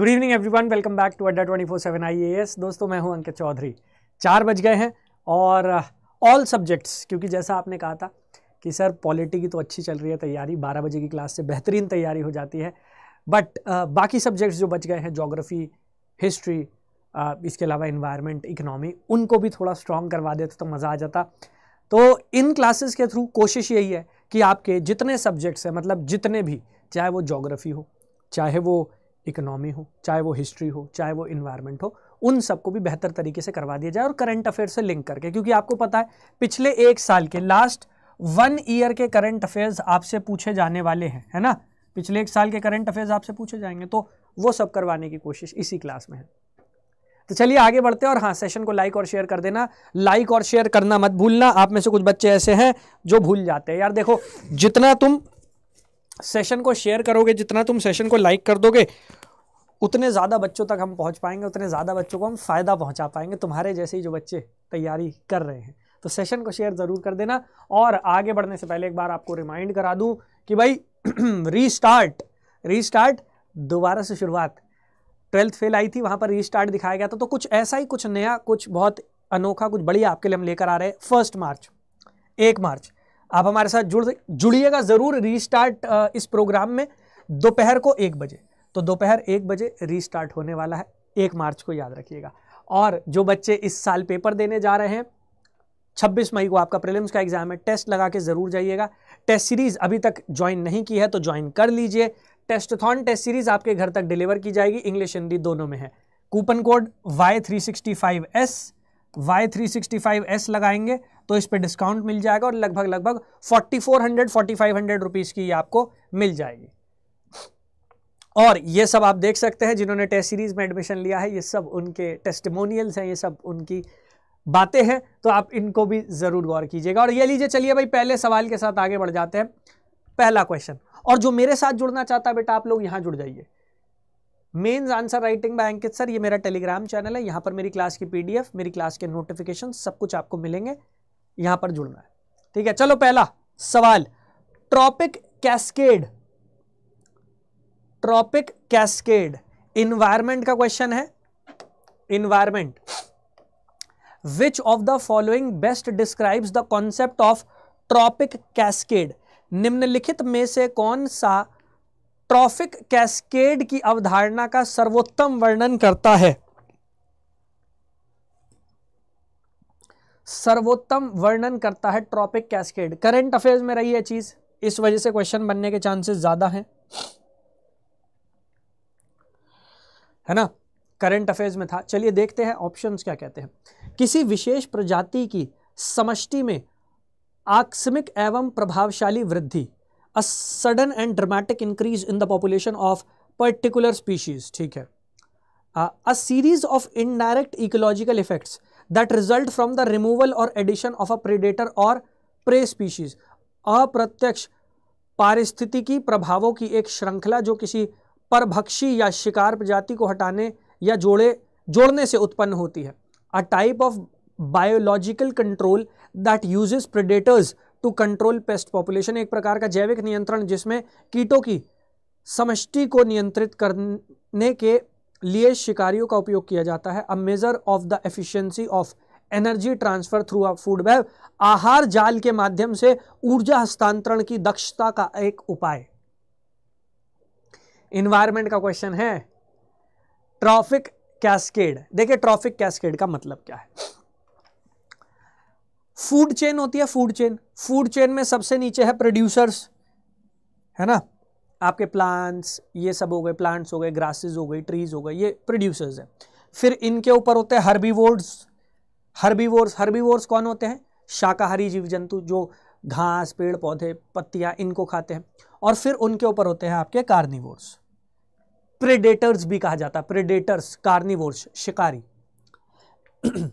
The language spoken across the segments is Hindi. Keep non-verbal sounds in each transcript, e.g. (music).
good evening everyone welcome back to Adda twenty four seven I A S दोस्तों मैं हूं अंकित चौधरी चार बज गए हैं और ऑल uh, सब्जेक्ट्स क्योंकि जैसा आपने कहा था कि सर पॉलिटी की तो अच्छी चल रही है तैयारी बारह बजे की क्लास से बेहतरीन तैयारी हो जाती है बट uh, बाकी सब्जेक्ट्स जो बच गए हैं जोग्राफ़ी हिस्ट्री uh, इसके अलावा इन्वायरमेंट इकनॉमी उनको भी थोड़ा स्ट्रॉन्ग करवा देते तो मज़ा आ जाता तो इन क्लासेस के थ्रू कोशिश यही है कि आपके जितने सब्जेक्ट्स हैं मतलब जितने भी चाहे वो जोग्राफ़ी हो चाहे वो इकनॉमी हो चाहे वो हिस्ट्री हो चाहे वो इन्वायरमेंट हो उन सबको भी बेहतर तरीके से करवा दिया जाए और करंट अफेयर से लिंक करके क्योंकि आपको पता है पिछले एक साल के लास्ट वन ईयर के करंट अफेयर्स आपसे पूछे जाने वाले हैं है ना पिछले एक साल के करंट अफेयर्स आपसे पूछे जाएंगे तो वो सब करवाने की कोशिश इसी क्लास में है तो चलिए आगे बढ़ते हैं और हाँ सेशन को लाइक और शेयर कर देना लाइक और शेयर करना मत भूलना आप में से कुछ बच्चे ऐसे हैं जो भूल जाते हैं यार देखो जितना तुम सेशन को शेयर करोगे जितना तुम सेशन को लाइक कर दोगे उतने ज़्यादा बच्चों तक हम पहुंच पाएंगे उतने ज़्यादा बच्चों को हम फ़ायदा पहुंचा पाएंगे तुम्हारे जैसे ही जो बच्चे तैयारी कर रहे हैं तो सेशन को शेयर ज़रूर कर देना और आगे बढ़ने से पहले एक बार आपको रिमाइंड करा दूं कि भाई रीस्टार्ट (clears throat) रीस्टार्ट दोबारा से शुरुआत ट्वेल्थ फेल आई थी वहाँ पर रीस्टार्ट दिखाया गया था तो कुछ ऐसा ही कुछ नया कुछ बहुत अनोखा कुछ बढ़िया आपके लिए हम लेकर आ रहे हैं फर्स्ट मार्च एक मार्च आप हमारे साथ जुड़ जुड़िएगा ज़रूर रीस्टार्ट इस प्रोग्राम में दोपहर को एक बजे तो दोपहर एक बजे रीस्टार्ट होने वाला है एक मार्च को याद रखिएगा और जो बच्चे इस साल पेपर देने जा रहे हैं 26 मई को आपका प्रीलिम्स का एग्ज़ाम है टेस्ट लगा के ज़रूर जाइएगा टेस्ट सीरीज़ अभी तक ज्वाइन नहीं की है तो ज्वाइन कर लीजिए टेस्टथॉन टेस्ट सीरीज आपके घर तक डिलीवर की जाएगी इंग्लिश हिंदी दोनों में है coupon code Y three sixty five S Y three sixty five S लगाएंगे तो इस पर डिस्काउंट मिल जाएगा और लगभग लगभग forty four hundred forty five hundred rupees की आपको मिल जाएगी और ये सब आप देख सकते हैं जिन्होंने टेस्ट सीरीज़ में एडमिशन लिया है ये सब उनके टेस्टमोनियल्स हैं ये सब उनकी बातें हैं तो आप इनको भी ज़रूर गौर कीजिएगा और ये लीजिए चलिए भाई पहले सवाल के साथ आगे बढ़ जाते हैं पहला क्वेश्चन और जो मेरे साथ जुड़ना चाहता है बेटा आप लोग यहां जुड़ जाइए mains answer writing by Ankit sir ये मेरा टेलीग्राम चैनल है यहां पर मेरी क्लास की पीडीएफ मेरी क्लास के नोटिफिकेशन सब कुछ आपको मिलेंगे यहां पर जुड़ना है ठीक है चलो पहला सवाल trophic cascade trophic cascade environment का क्वेश्चन है environment which of the following best describes the concept of trophic cascade निम्नलिखित में से कौन सा ट्रॉफिक कैस्केड की अवधारणा का सर्वोत्तम वर्णन करता है सर्वोत्तम वर्णन करता है ट्रॉपिक कैस्केड करंट अफेयर्स में रही है चीज इस वजह से क्वेश्चन बनने के चांसेस ज्यादा हैं है ना करंट अफेयर्स में था चलिए देखते हैं ऑप्शंस क्या कहते हैं किसी विशेष प्रजाति की समष्टि में आकस्मिक एवं प्रभावशाली वृद्धि a sudden and dramatic increase in the population of particular species ठीक है a series of indirect ecological effects that result from the removal और addition of a predator or prey species अप्रत्यक्ष पारिस्थितिकी प्रभावों की एक श्रृंखला जो किसी परभक्षी या शिकार प्रजाति को हटाने या जोड़े जोड़ने से उत्पन्न होती है a type of biological control that uses predators to control pest population एक प्रकार का जैविक नियंत्रण जिसमें कीटों की समष्टि को नियंत्रित करने के लिए शिकारियों का उपयोग किया जाता है a measure of the efficiency of energy transfer through a food web आहार जाल के माध्यम से ऊर्जा हस्तांतरण की दक्षता का एक उपाय इन्वायरमेंट का क्वेश्चन है ट्रॉफिक कैस्केड देखिए ट्रॉफिक कैस्केड का मतलब क्या है फूड चेन होती है फूड चेन फूड चेन में सबसे नीचे है प्रोड्यूसर्स है ना आपके प्लांट्स ये सब हो गए प्लांट्स हो गए ग्रासेस हो गए ट्रीज हो गए ये प्रोड्यूसर्स हैं फिर इनके ऊपर होते हैं हर्बीवोर्ड्स हर्बीवोर्स हर्बीवोर्स कौन होते हैं शाकाहारी जीव जंतु जो घास पेड़ पौधे पत्तियाँ इनको खाते हैं और फिर उनके ऊपर होते हैं आपके कार्निवोर्स प्रेडेटर्स भी कहा जाता है प्रेडेटर्स कार्निवोर्स शिकारी (clears throat)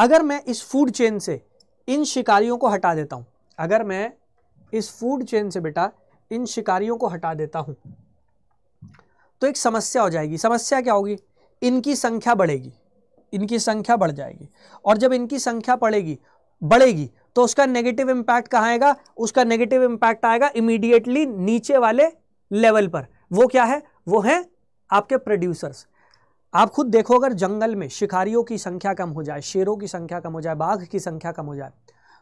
अगर मैं इस फूड चेन से इन शिकारियों को हटा देता हूँ अगर मैं इस फूड चेन से बेटा इन शिकारियों को हटा देता हूँ तो एक समस्या हो जाएगी समस्या क्या होगी इनकी संख्या बढ़ेगी इनकी संख्या बढ़ जाएगी और जब इनकी संख्या बढ़ेगी बढ़ेगी तो उसका नेगेटिव इम्पैक्ट कहाँ आएगा उसका नेगेटिव इम्पैक्ट आएगा इमीडिएटली नीचे वाले लेवल पर वो क्या है वो हैं आपके प्रोड्यूसर्स आप खुद देखो अगर जंगल में शिकारियों की संख्या कम हो जाए शेरों की संख्या कम हो जाए बाघ की संख्या कम हो जाए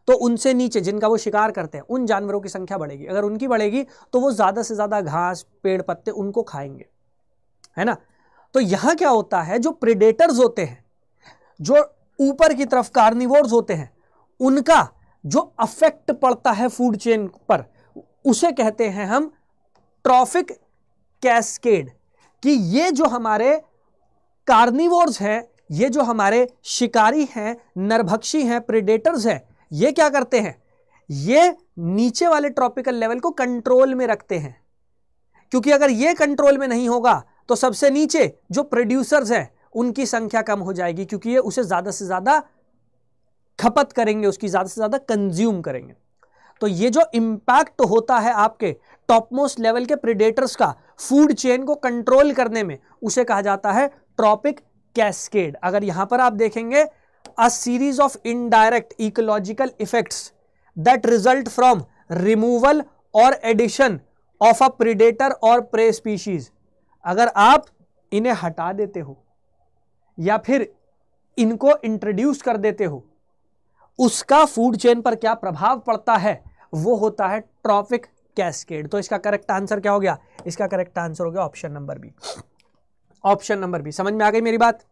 तो उनसे नीचे जिनका वो शिकार करते हैं उन जानवरों की संख्या बढ़ेगी अगर उनकी बढ़ेगी तो वो ज़्यादा से ज़्यादा घास पेड़ पत्ते उनको खाएंगे है ना तो यहां क्या होता है जो प्रिडेटर्स होते हैं जो ऊपर की तरफ कार्निवोर्स होते हैं उनका जो अफेक्ट पड़ता है फूड चेन पर उसे कहते हैं हम ट्रॉफिक कैस्केड कि ये जो हमारे कार्निवोर्स हैं ये जो हमारे शिकारी हैं नरभक्षी हैं प्रिडेटर्स हैं ये क्या करते हैं ये नीचे वाले ट्रॉपिकल लेवल को कंट्रोल में रखते हैं क्योंकि अगर ये कंट्रोल में नहीं होगा तो सबसे नीचे जो प्रोड्यूसर्स हैं उनकी संख्या कम हो जाएगी क्योंकि ये उसे ज़्यादा से ज़्यादा खपत करेंगे उसकी ज़्यादा से ज़्यादा कंज्यूम करेंगे तो ये जो इम्पैक्ट होता है आपके टॉपमोस्ट लेवल के प्रिडेटर्स का फूड चेन को कंट्रोल करने में उसे कहा जाता है ट्रॉपिक कैस्केड अगर यहां पर आप देखेंगे a series of indirect ecological effects that result from removal और एडिशन ऑफ अ प्रिडेटर और प्रे स्पीशीज अगर आप इन्हें हटा देते हो या फिर इनको इंट्रोड्यूस कर देते हो उसका फूड चेन पर क्या प्रभाव पड़ता है वो होता है ट्रॉपिक कैस्केड तो इसका करेक्ट आंसर क्या हो गया इसका करेक्ट आंसर हो गया option number B option number B समझ में आ गई मेरी बात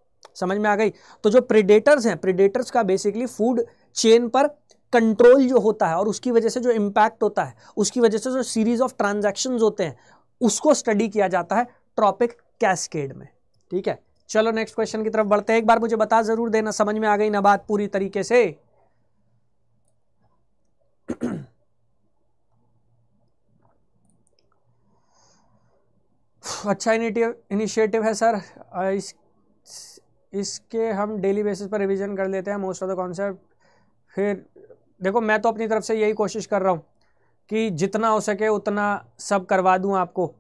समझ में आ गई तो जो प्रिडेटर्स हैं प्रिडेटर्स का बेसिकली फूड चेन पर कंट्रोल जो होता है और उसकी वजह से जो इम्पैक्ट होता है उसकी वजह से जो सीरीज ऑफ ट्रांजेक्शन होते हैं उसको स्टडी किया जाता है ट्रॉपिक कैस्केड में ठीक है चलो नेक्स्ट क्वेश्चन की तरफ बढ़ते हैं एक बार मुझे बता जरूर देना समझ में आ गई ना बात पूरी तरीके से अच्छा इनिशिएटिव है सर इस इसके हम डेली बेसिस पर रिवीजन कर लेते हैं मोस्ट ऑफ द कॉन्सेप्ट फिर देखो मैं तो अपनी तरफ से यही कोशिश कर रहा हूँ कि जितना हो सके उतना सब करवा दूँ आपको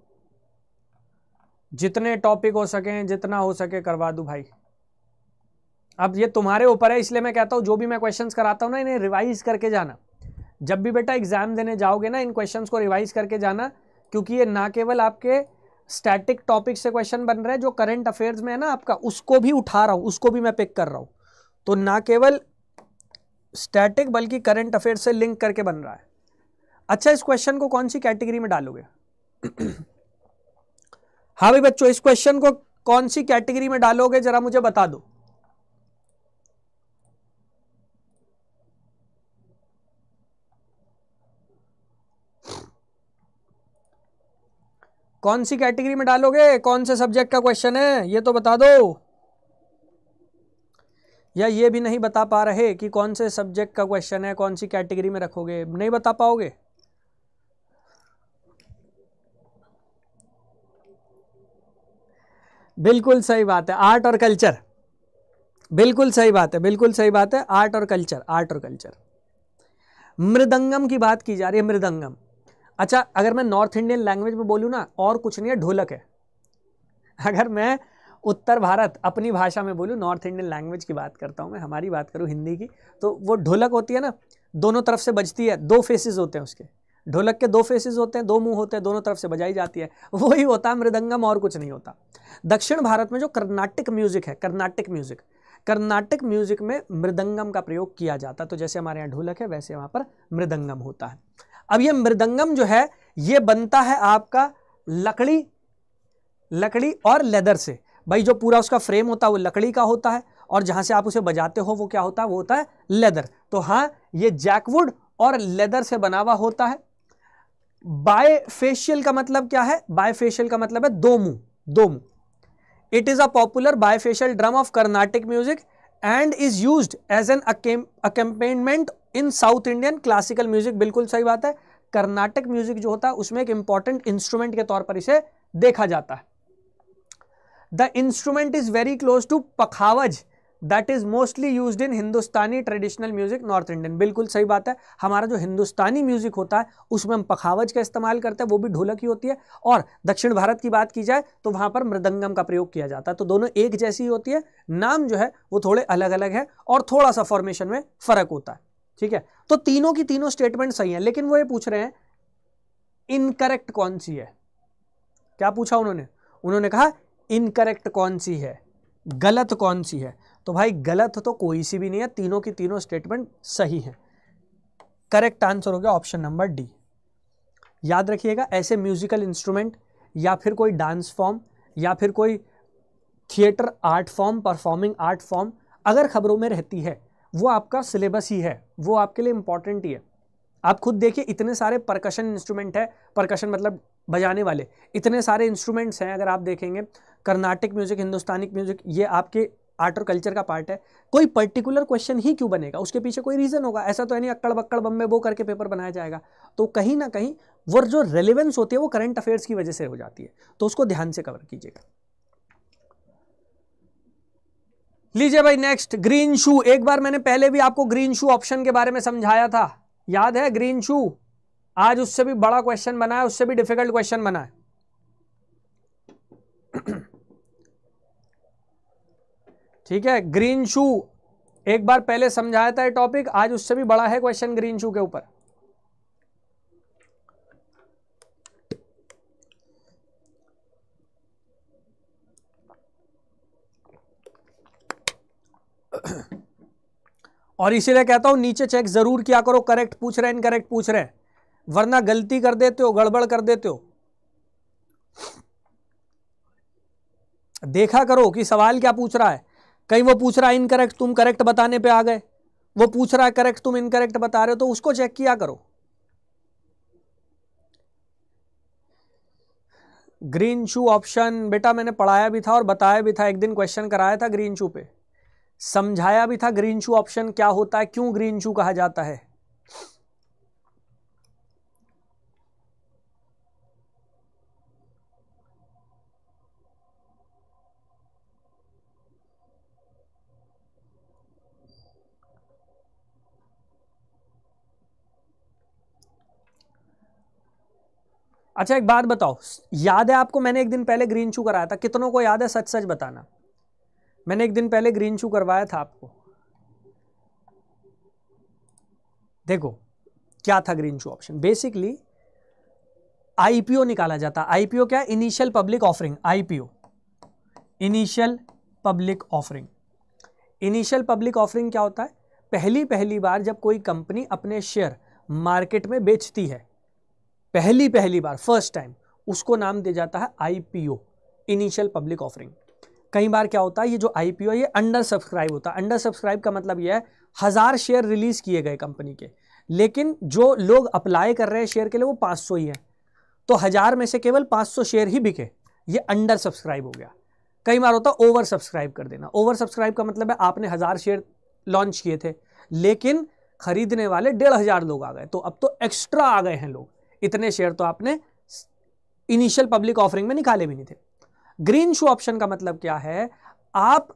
जितने टॉपिक हो सकें जितना हो सके करवा दूँ भाई अब ये तुम्हारे ऊपर है इसलिए मैं कहता हूँ जो भी मैं क्वेश्चन कराता हूँ ना इन्हें रिवाइज करके जाना जब भी बेटा एग्ज़ाम देने जाओगे ना इन क्वेश्चन को रिवाइज करके जाना क्योंकि ये ना केवल आपके स्टैटिक टॉपिक से क्वेश्चन बन रहे हैं जो करंट अफेयर्स में है ना आपका उसको भी उठा रहा हूं उसको भी मैं पिक कर रहा हूं तो ना केवल स्टैटिक बल्कि करंट अफेयर से लिंक करके बन रहा है अच्छा इस क्वेश्चन को कौन सी कैटेगरी में डालोगे (clears throat) हाँ भाई बच्चों इस क्वेश्चन को कौन सी कैटेगरी में डालोगे जरा मुझे बता दो कौन सी कैटेगरी में डालोगे कौन से सब्जेक्ट का क्वेश्चन है ये तो बता दो या ये भी नहीं बता पा रहे कि कौन से सब्जेक्ट का क्वेश्चन है कौन सी कैटेगरी में रखोगे नहीं बता पाओगे बिल्कुल सही बात है आर्ट और कल्चर बिल्कुल सही बात है बिल्कुल सही बात है आर्ट और कल्चर आर्ट और कल्चर मृदंगम की बात की जा रही है मृदंगम अच्छा अगर मैं नॉर्थ इंडियन लैंग्वेज में बोलूँ ना और कुछ नहीं है ढोलक है अगर मैं उत्तर भारत अपनी भाषा में बोलूँ नॉर्थ इंडियन लैंग्वेज की बात करता हूँ मैं हमारी बात करूँ हिंदी की तो वो ढोलक होती है ना दोनों तरफ से बजती है दो फेसेस होते हैं उसके ढोलक के दो फेसेस होते हैं दो मुंह होते हैं दोनों तरफ से बजाई जाती है वही होता है मृदंगम और कुछ नहीं होता दक्षिण भारत में जो कर्नाटक म्यूज़िक है कर्नाटक म्यूज़िक कर्नाटक म्यूज़िक में मृदंगम का प्रयोग किया जाता है तो जैसे हमारे यहाँ ढोलक है वैसे वहाँ पर मृदंगम होता है अब ये मृदंगम जो है ये बनता है आपका लकड़ी लकड़ी और लेदर से भाई जो पूरा उसका फ्रेम होता है वो लकड़ी का होता है और जहाँ से आप उसे बजाते हो वो क्या होता है वो होता है लेदर तो हाँ ये जैकवुड और लेदर से बना हुआ होता है बाय फेशियल का मतलब क्या है बाय फेशियल का मतलब है दो मुंह दो मुंह it is a popular bifacial drum of Carnatic music and is use as an accompaniment in South Indian classical music बिल्कुल सही बात है कर्नाटक म्यूजिक जो होता है उसमें एक इंपॉर्टेंट इंस्ट्रूमेंट के तौर पर इसे देखा जाता है the instrument is very close to pakhawaj that is mostly use in Hindustani traditional music north Indian बिल्कुल सही बात है हमारा जो हिंदुस्तानी म्यूजिक होता है उसमें हम पखावज का इस्तेमाल करते हैं वो भी ढोलक ही होती है और दक्षिण भारत की बात की जाए तो वहाँ पर मृदंगम का प्रयोग किया जाता है तो दोनों एक जैसी होती है नाम जो है वो थोड़े अलग अलग है और थोड़ा सा फॉर्मेशन में फ़र्क होता है ठीक है तो तीनों की तीनों स्टेटमेंट सही है लेकिन वो ये पूछ रहे हैं इनकरेक्ट कौन सी है क्या पूछा उन्होंने उन्होंने कहा इनकरेक्ट कौन सी है गलत कौन सी है तो भाई गलत तो कोई सी भी नहीं है तीनों की तीनों स्टेटमेंट सही है करेक्ट आंसर हो गया ऑप्शन नंबर डी याद रखिएगा ऐसे म्यूजिकल इंस्ट्रूमेंट या फिर कोई डांस फॉर्म या फिर कोई theatre art form performing art form अगर खबरों में रहती है वो आपका सिलेबस ही है वो आपके लिए इंपॉर्टेंट ही है आप खुद देखिए इतने सारे परकशन इंस्ट्रूमेंट है परकशन मतलब बजाने वाले इतने सारे इंस्ट्रूमेंट्स हैं अगर आप देखेंगे कर्नाटिक म्यूज़िक हिंदुस्तानिक म्यूज़िक ये आपके आर्ट और कल्चर का पार्ट है कोई पर्टिकुलर क्वेश्चन ही क्यों बनेगा उसके पीछे कोई रीज़न होगा ऐसा तो है नहीं अक्कड़ बक्कड़ बम में वो करके पेपर बनाया जाएगा तो कहीं ना कहीं वो जो रेलिवेंस होती है वो करंट अफेयर्स की वजह से हो जाती है तो उसको ध्यान से कवर कीजिएगा लीजिए भाई नेक्स्ट ग्रीन शू एक बार मैंने पहले भी आपको ग्रीन शू ऑप्शन के बारे में समझाया था याद है ग्रीन शू आज उससे भी बड़ा क्वेश्चन बना है उससे भी डिफिकल्ट क्वेश्चन बना है (clears throat) ठीक है ग्रीन शू एक बार पहले समझाया था टॉपिक आज उससे भी बड़ा है क्वेश्चन ग्रीन शू के ऊपर और इसीलिए कहता हूं नीचे चेक ज़रूर किया करो करेक्ट पूछ रहे हैं इनकरेक्ट पूछ रहे हैं वरना गलती कर देते हो गड़बड़ कर देते हो देखा करो कि सवाल क्या पूछ रहा है कहीं वो पूछ रहा है इनकरेक्ट तुम करेक्ट बताने पे आ गए वो पूछ रहा है करेक्ट तुम इनकरेक्ट बता रहे हो तो उसको चेक किया करो ग्रीन शू ऑप्शन बेटा मैंने पढ़ाया भी था और बताया भी था एक दिन क्वेश्चन कराया था ग्रीन शू पे समझाया भी था ग्रीन शू ऑप्शन क्या होता है क्यों ग्रीन शू कहा जाता है अच्छा एक बात बताओ याद है आपको मैंने एक दिन पहले ग्रीन शू कराया था कितनों को याद है सच सच बताना मैंने एक दिन पहले ग्रीन शू करवाया था आपको देखो क्या था green shoe option basically IPO निकाला जाता आईपीओ क्या initial public offering IPO initial public offering initial public offering क्या होता है पहली पहली बार जब कोई कंपनी अपने शेयर मार्केट में बेचती है पहली पहली बार फर्स्ट टाइम उसको नाम दिया जाता है आईपीओ इनिशियल पब्लिक ऑफरिंग कई बार क्या होता है ये जो आई पी ओ ये अंडर सब्सक्राइब होता है अंडर सब्सक्राइब का मतलब ये है हज़ार शेयर रिलीज़ किए गए कंपनी के लेकिन जो लोग अप्लाई कर रहे हैं शेयर के लिए वो पाँच सौ ही हैं तो हज़ार में से केवल पाँच सौ शेयर ही बिके ये अंडर सब्सक्राइब हो गया कई बार होता है ओवर सब्सक्राइब कर देना ओवर सब्सक्राइब का मतलब है आपने हज़ार शेयर लॉन्च किए थे लेकिन खरीदने वाले डेढ़ हज़ार लोग आ गए तो अब तो एक्स्ट्रा आ गए हैं लोग इतने शेयर तो आपने इनिशियल पब्लिक ऑफरिंग में निकाले भी नहीं थे ग्रीन शू ऑप्शन का मतलब क्या है आप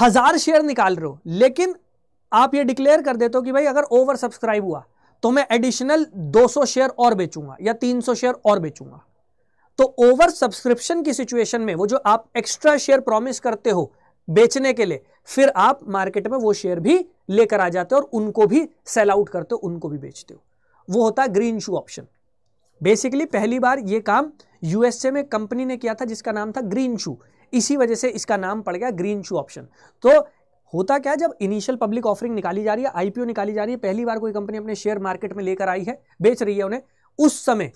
हजार शेयर निकाल रहे हो लेकिन आप ये डिक्लेयर कर देते हो कि भाई अगर ओवर सब्सक्राइब हुआ तो मैं एडिशनल 200 शेयर और बेचूंगा या 300 शेयर और बेचूंगा तो ओवर सब्सक्रिप्शन की सिचुएशन में वो जो आप एक्स्ट्रा शेयर प्रॉमिस करते हो बेचने के लिए फिर आप मार्केट में वो शेयर भी लेकर आ जाते हो और उनको भी सेल आउट करते हो उनको भी बेचते हो वो होता है ग्रीन शू ऑप्शन बेसिकली पहली बार ये काम यूएसए में कंपनी ने किया था जिसका नाम था ग्रीन शू इसी वजह से इसका नाम पड़ गया ग्रीन शू ऑप्शन तो होता क्या है जब इनिशियल पब्लिक ऑफरिंग निकाली जा रही है आईपीओ निकाली जा रही है पहली बार कोई कंपनी अपने शेयर मार्केट में लेकर आई है बेच रही है उन्हें उस समय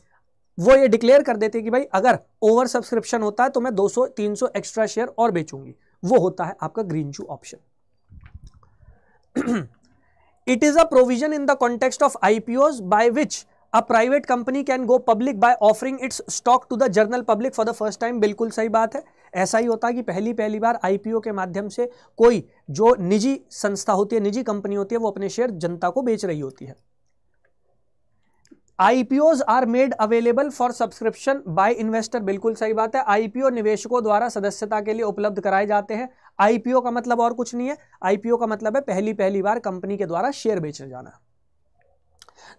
वो ये डिक्लेयर कर देते कि भाई अगर ओवर सब्सक्रिप्शन होता है तो मैं 200 300 एक्स्ट्रा शेयर और बेचूंगी वो होता है आपका green shoe option it is a provision in the context of IPO by which a private company can go public by offering its stock to the general public for the first time बिल्कुल सही बात है ऐसा ही होता है कि पहली पहली बार आईपीओ के माध्यम से कोई जो निजी संस्था होती है निजी कंपनी होती है वो अपने शेयर जनता को बेच रही होती है IPOs are made available for subscription by investor बिल्कुल सही बात है आईपीओ निवेशकों द्वारा सदस्यता के लिए उपलब्ध कराए जाते हैं आईपीओ का मतलब और कुछ नहीं है आईपीओ का मतलब है पहली पहली बार कंपनी के द्वारा शेयर बेचने जाना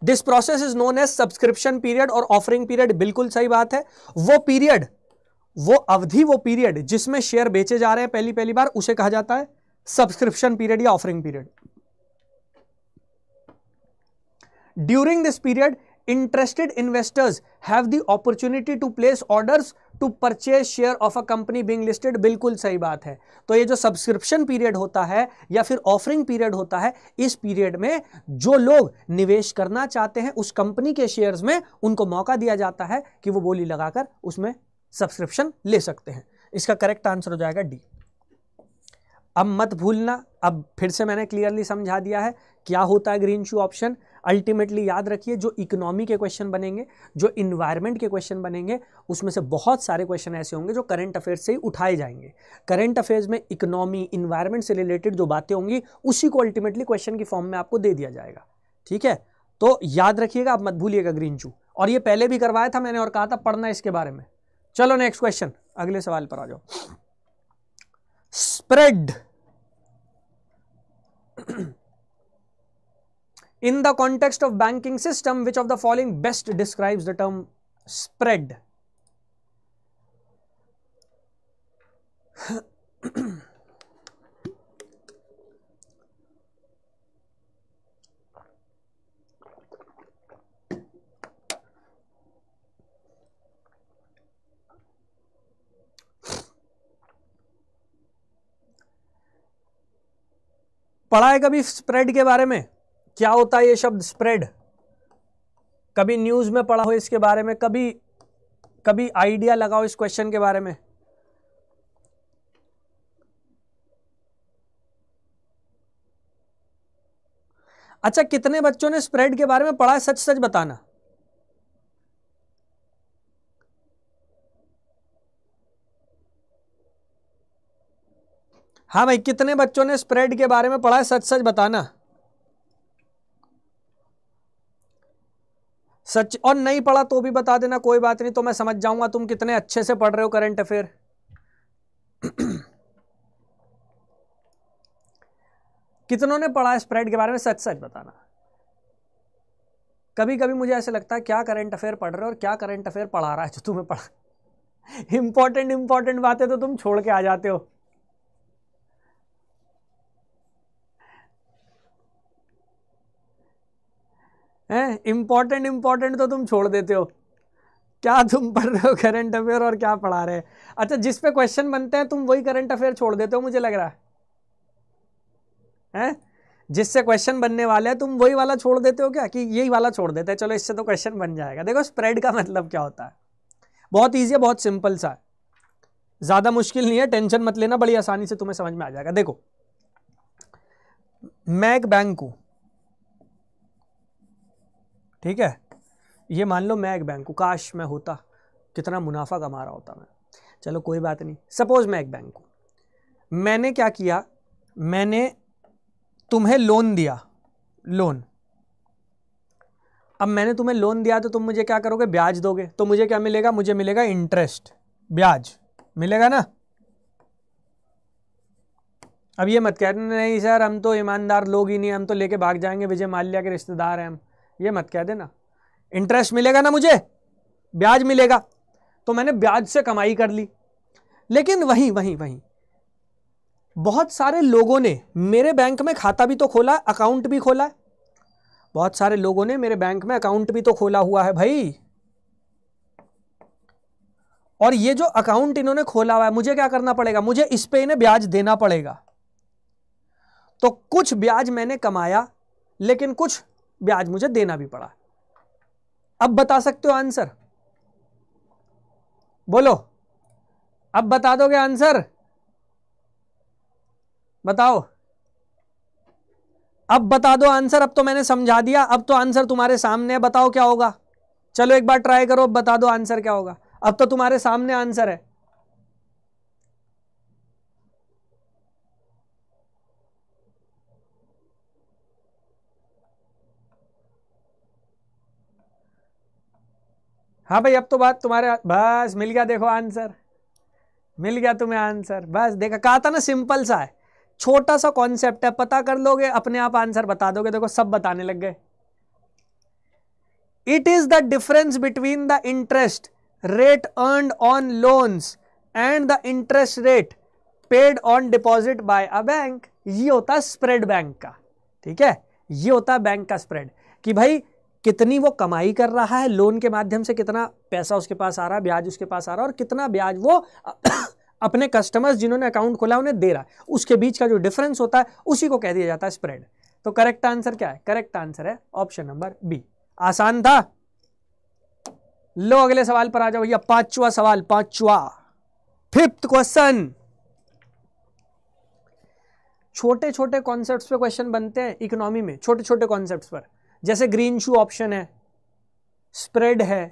this process is known as subscription period और ऑफरिंग पीरियड बिल्कुल सही बात है वो पीरियड वो अवधि वो पीरियड जिसमें शेयर बेचे जा रहे हैं पहली पहली बार उसे कहा जाता है सब्सक्रिप्शन पीरियड या offering period during this period interested investors have the opportunity to place orders to purchase share of a company being listed बिल्कुल सही बात है तो ये जो सब्सक्रिप्शन पीरियड होता है या फिर ऑफरिंग पीरियड होता है इस पीरियड में जो लोग निवेश करना चाहते हैं उस कंपनी के शेयर्स में उनको मौका दिया जाता है कि वो बोली लगाकर उसमें सब्सक्रिप्शन ले सकते हैं इसका करेक्ट आंसर हो जाएगा डी अब मत भूलना अब फिर से मैंने क्लियरली समझा दिया है क्या होता है ग्रीन शू ऑप्शन अल्टीमेटली याद रखिए जो इकोनॉमी के क्वेश्चन बनेंगे जो इन्वायरमेंट के क्वेश्चन बनेंगे उसमें से बहुत सारे क्वेश्चन ऐसे होंगे जो करंट अफेयर्स से ही उठाए जाएंगे करंट अफेयर्स में इकोनॉमी इन्वायरमेंट से रिलेटेड जो बातें होंगी उसी को अल्टीमेटली क्वेश्चन की फॉर्म में आपको दे दिया जाएगा ठीक है तो याद रखिएगा आप मत भूलिएगा ग्रीन चू और ये पहले भी करवाया था मैंने और कहा था पढ़ना इसके बारे में चलो नेक्स्ट क्वेश्चन अगले सवाल पर आ जाओ spread in the context of banking system which of the following best describes the term spread पढ़ाए कभी स्प्रेड के बारे में क्या होता है ये शब्द स्प्रेड कभी न्यूज़ में पढ़ा हो इसके बारे में कभी कभी आइडिया लगाओ इस क्वेश्चन के बारे में अच्छा कितने बच्चों ने स्प्रेड के बारे में पढ़ा है सच सच बताना हाँ भाई कितने बच्चों ने स्प्रेड के बारे में पढ़ा है सच सच बताना सच और नहीं पढ़ा तो भी बता देना कोई बात नहीं तो मैं समझ जाऊंगा तुम कितने अच्छे से पढ़ रहे हो करंट अफेयर (clears throat) कितनों ने पढ़ा स्प्रेड के बारे में सच सच बताना कभी कभी मुझे ऐसे लगता है क्या करंट अफेयर पढ़ रहे हो और क्या करंट अफेयर पढ़ा रहा है जो तुम्हें पढ़ा इंपॉर्टेंट (laughs) इंपॉर्टेंट बातें तो तुम छोड़ के आ जाते हो हैं इम्पॉर्टेंट इम्पॉर्टेंट तो तुम छोड़ देते हो क्या तुम पढ़ रहे हो करंट अफेयर और क्या पढ़ा रहे हैं अच्छा जिस पे क्वेश्चन बनते हैं तुम वही करंट अफेयर छोड़ देते हो मुझे लग रहा है हैं जिससे क्वेश्चन बनने वाले हैं तुम वही वाला छोड़ देते हो क्या कि यही वाला छोड़ देते हैं चलो इससे तो क्वेश्चन बन जाएगा देखो स्प्रेड का मतलब क्या होता है बहुत ईजी है बहुत सिंपल सा है ज़्यादा मुश्किल नहीं है टेंशन मत लेना बड़ी आसानी से तुम्हें समझ में आ जाएगा देखो मैं एक बैंक हूँ ठीक है ये मान लो मैं एक बैंक हूँ काश मैं होता कितना मुनाफा कमा रहा होता मैं चलो कोई बात नहीं सपोज़ मैं एक बैंक हूँ मैंने क्या किया मैंने तुम्हें लोन दिया लोन अब मैंने तुम्हें लोन दिया तो तुम मुझे क्या करोगे ब्याज दोगे तो मुझे क्या मिलेगा मुझे मिलेगा इंटरेस्ट ब्याज मिलेगा ना अब ये मत कहना नहीं सर हम तो ईमानदार लोग ही नहीं हम तो लेके भाग जाएंगे विजय माल्या के रिश्तेदार हैं हम ये मत कह देना इंटरेस्ट मिलेगा ना मुझे ब्याज मिलेगा तो मैंने ब्याज से कमाई कर ली लेकिन वहीं वहीं वहीं बहुत सारे लोगों ने मेरे बैंक में खाता भी तो खोला अकाउंट भी खोला है बहुत सारे लोगों ने मेरे बैंक में अकाउंट भी तो खोला हुआ है भाई और ये जो अकाउंट इन्होंने खोला हुआ है मुझे क्या करना पड़ेगा मुझे इस पे इन्हें ब्याज देना पड़ेगा तो कुछ ब्याज मैंने कमाया लेकिन कुछ ब्याज मुझे देना भी पड़ा अब बता सकते हो आंसर बोलो अब बता दोगे आंसर बताओ अब बता दो आंसर अब तो मैंने समझा दिया अब तो आंसर तुम्हारे सामने है बताओ क्या होगा चलो एक बार ट्राई करो अब बता दो आंसर क्या होगा अब तो तुम्हारे सामने आंसर है हाँ भाई अब तो बात तुम्हारे बस मिल गया देखो आंसर मिल गया तुम्हें आंसर बस देखा कहा था ना सिंपल सा है छोटा सा कॉन्सेप्ट है पता कर लोगे अपने आप आंसर बता दोगे देखो सब बताने लग गए it is the difference between the interest rate earn on loans and the interest rate paid on deposit by a bank ये होता है स्प्रेड बैंक का ठीक है ये होता है बैंक का स्प्रेड कि भाई कितनी वो कमाई कर रहा है लोन के माध्यम से कितना पैसा उसके पास आ रहा है ब्याज उसके पास आ रहा है और कितना ब्याज वो (coughs) अपने कस्टमर्स जिन्होंने अकाउंट खोला उन्हें दे रहा है उसके बीच का जो डिफरेंस होता है उसी को कह दिया जाता है स्प्रेड तो करेक्ट आंसर क्या है करेक्ट आंसर है ऑप्शन नंबर बी आसान था लो अगले सवाल पर आ जाओ भैया पांचवा सवाल पांचवा फिफ्थ क्वेश्चन छोटे छोटे कॉन्सेप्ट्स पे क्वेश्चन बनते हैं इकोनॉमी में छोटे छोटे कॉन्सेप्ट्स पर जैसे ग्रीन शू ऑप्शन है स्प्रेड है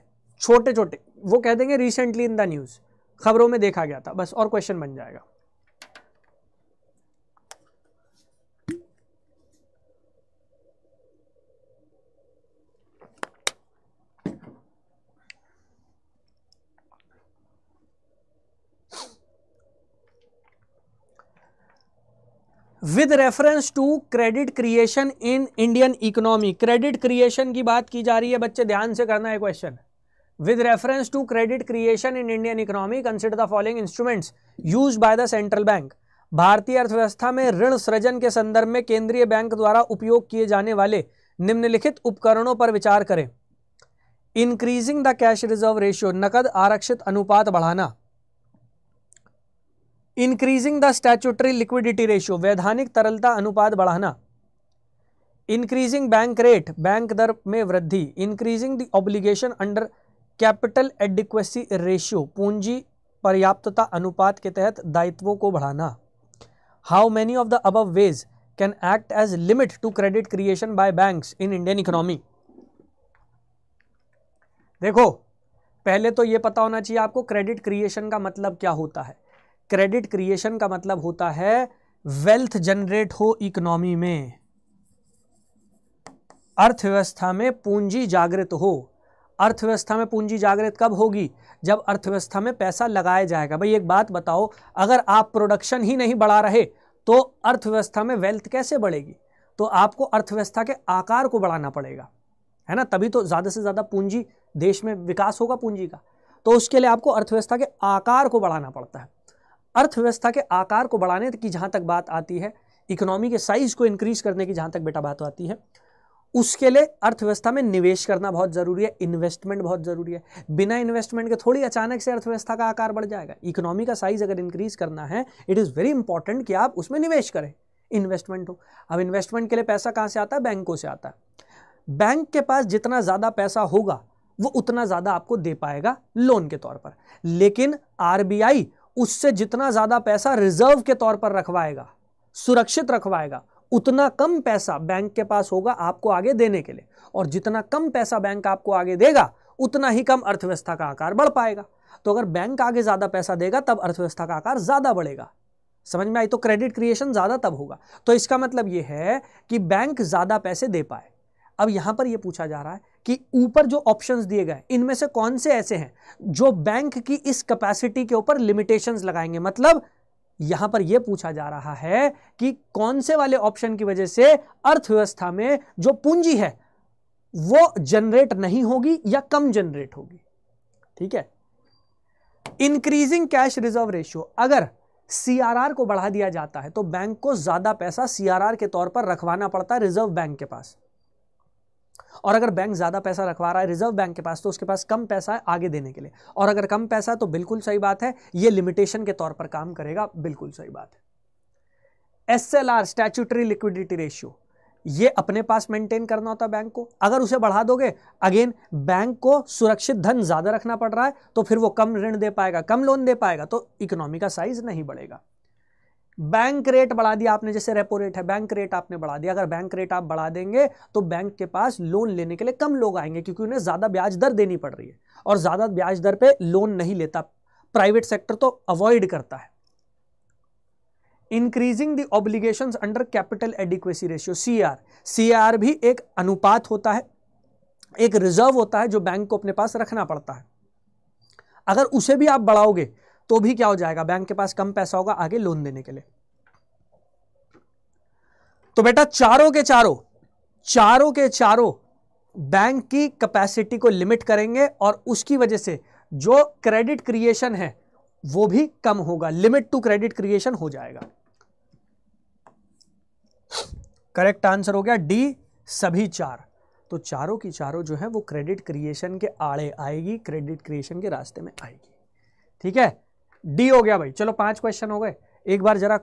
छोटे छोटे वो कह देंगे रिसेंटली इन द न्यूज़ खबरों में देखा गया था बस और क्वेश्चन बन जाएगा with reference to credit creation in Indian economy credit creation की बात की जा रही है बच्चे ध्यान से करना है question with reference to credit creation in Indian economy consider the following instruments use by the central bank भारतीय अर्थव्यवस्था में ऋण सृजन के संदर्भ में केंद्रीय बैंक द्वारा उपयोग किए जाने वाले निम्नलिखित उपकरणों पर विचार करें increasing the cash reserve ratio नकद आरक्षित अनुपात बढ़ाना increasing the statutory liquidity ratio वैधानिक तरलता अनुपात बढ़ाना इंक्रीजिंग बैंक रेट बैंक दर में वृद्धि increasing the obligation under capital adequacy ratio पूंजी पर्याप्तता अनुपात के तहत दायित्वों को बढ़ाना how many of the above ways can act as limit to credit creation by banks in Indian economy देखो पहले तो ये पता होना चाहिए आपको क्रेडिट क्रिएशन का मतलब क्या होता है क्रेडिट क्रिएशन का मतलब होता है वेल्थ जनरेट हो इकोनॉमी में अर्थव्यवस्था में पूंजी जागृत हो अर्थव्यवस्था में पूंजी जागृत कब होगी जब अर्थव्यवस्था में पैसा लगाया जाएगा भाई एक बात बताओ अगर आप प्रोडक्शन ही नहीं बढ़ा रहे तो अर्थव्यवस्था में वेल्थ कैसे बढ़ेगी तो आपको अर्थव्यवस्था के आकार को बढ़ाना पड़ेगा है ना तभी तो ज़्यादा से ज़्यादा पूंजी देश में विकास होगा पूंजी का तो उसके लिए आपको अर्थव्यवस्था के आकार को बढ़ाना पड़ता है अर्थव्यवस्था के आकार को बढ़ाने की जहाँ तक बात आती है इकोनॉमी के साइज को इंक्रीज करने की जहाँ तक बेटा बात आती है उसके लिए अर्थव्यवस्था में निवेश करना बहुत ज़रूरी है इन्वेस्टमेंट बहुत ज़रूरी है बिना इन्वेस्टमेंट के थोड़ी अचानक से अर्थव्यवस्था का आकार बढ़ जाएगा इकोनॉमी का साइज अगर इंक्रीज करना है इट इज़ वेरी इंपॉर्टेंट कि आप उसमें निवेश करें इन्वेस्टमेंट हो अब इन्वेस्टमेंट के लिए पैसा कहाँ से आता है बैंकों से आता है बैंक के पास जितना ज़्यादा पैसा होगा वो उतना ज़्यादा आपको दे पाएगा लोन के तौर पर लेकिन आरबीआई उससे जितना ज़्यादा पैसा रिजर्व के तौर पर रखवाएगा सुरक्षित रखवाएगा उतना कम पैसा बैंक के पास होगा आपको आगे देने के लिए और जितना कम पैसा बैंक आपको आगे देगा उतना ही कम अर्थव्यवस्था का आकार बढ़ पाएगा तो अगर बैंक आगे ज़्यादा पैसा देगा तब अर्थव्यवस्था का आकार ज़्यादा बढ़ेगा समझ में आई तो क्रेडिट क्रिएशन ज़्यादा तब होगा तो इसका मतलब यह है कि बैंक ज़्यादा पैसे दे पाए अब यहां पर यह पूछा जा रहा है कि ऊपर जो ऑप्शंस दिए गए इनमें से कौन से ऐसे हैं जो बैंक की इस कैपेसिटी के ऊपर लिमिटेशंस लगाएंगे मतलब यहां पर यह पूछा जा रहा है कि कौन से वाले ऑप्शन की वजह से अर्थव्यवस्था में जो पूंजी है वो जनरेट नहीं होगी या कम जनरेट होगी ठीक है इंक्रीजिंग कैश रिजर्व रेशियो अगर सीआरआर को बढ़ा दिया जाता है तो बैंक को ज्यादा पैसा सीआरआर के तौर पर रखवाना पड़ता है रिजर्व बैंक के पास और अगर बैंक ज़्यादा पैसा रखवा रहा है रिजर्व बैंक के पास तो उसके पास कम पैसा है आगे देने के लिए और अगर कम पैसा है तो बिल्कुल सही बात है ये लिमिटेशन के तौर पर काम करेगा बिल्कुल सही बात है S L R statutory liquidity ratio ये अपने पास मेंटेन करना होता है बैंक को अगर उसे बढ़ा दोगे अगेन बैंक को सुरक्षित धन ज़्यादा रखना पड़ रहा है तो फिर वो कम ऋण दे पाएगा कम लोन दे पाएगा तो इकोनॉमी का साइज नहीं बढ़ेगा बैंक रेट बढ़ा दिया आपने जैसे रेपो रेट है बैंक रेट आपने बढ़ा दिया अगर बैंक रेट आप बढ़ा देंगे तो बैंक के पास लोन लेने के लिए कम लोग आएंगे क्योंकि उन्हें ज़्यादा ब्याज दर देनी पड़ रही है और ज़्यादा ब्याज दर पर लोन नहीं लेता प्राइवेट सेक्टर तो अवॉइड करता है increasing the obligation under capital adequacy ratio C R C R भी एक अनुपात होता है एक रिजर्व होता है जो बैंक को अपने पास रखना पड़ता है अगर उसे भी आप बढ़ाओगे तो भी क्या हो जाएगा बैंक के पास कम पैसा होगा आगे लोन देने के लिए तो बेटा चारों के चारों चारों के चारों बैंक की कैपेसिटी को लिमिट करेंगे और उसकी वजह से जो क्रेडिट क्रिएशन है वो भी कम होगा लिमिट टू क्रेडिट क्रिएशन हो जाएगा करेक्ट आंसर हो गया डी सभी चार तो चारों की चारों जो है वो क्रेडिट क्रिएशन के आड़े आएगी क्रेडिट क्रिएशन के रास्ते में आएगी ठीक है डी हो गया भाई चलो पांच क्वेश्चन हो गए एक बार जरा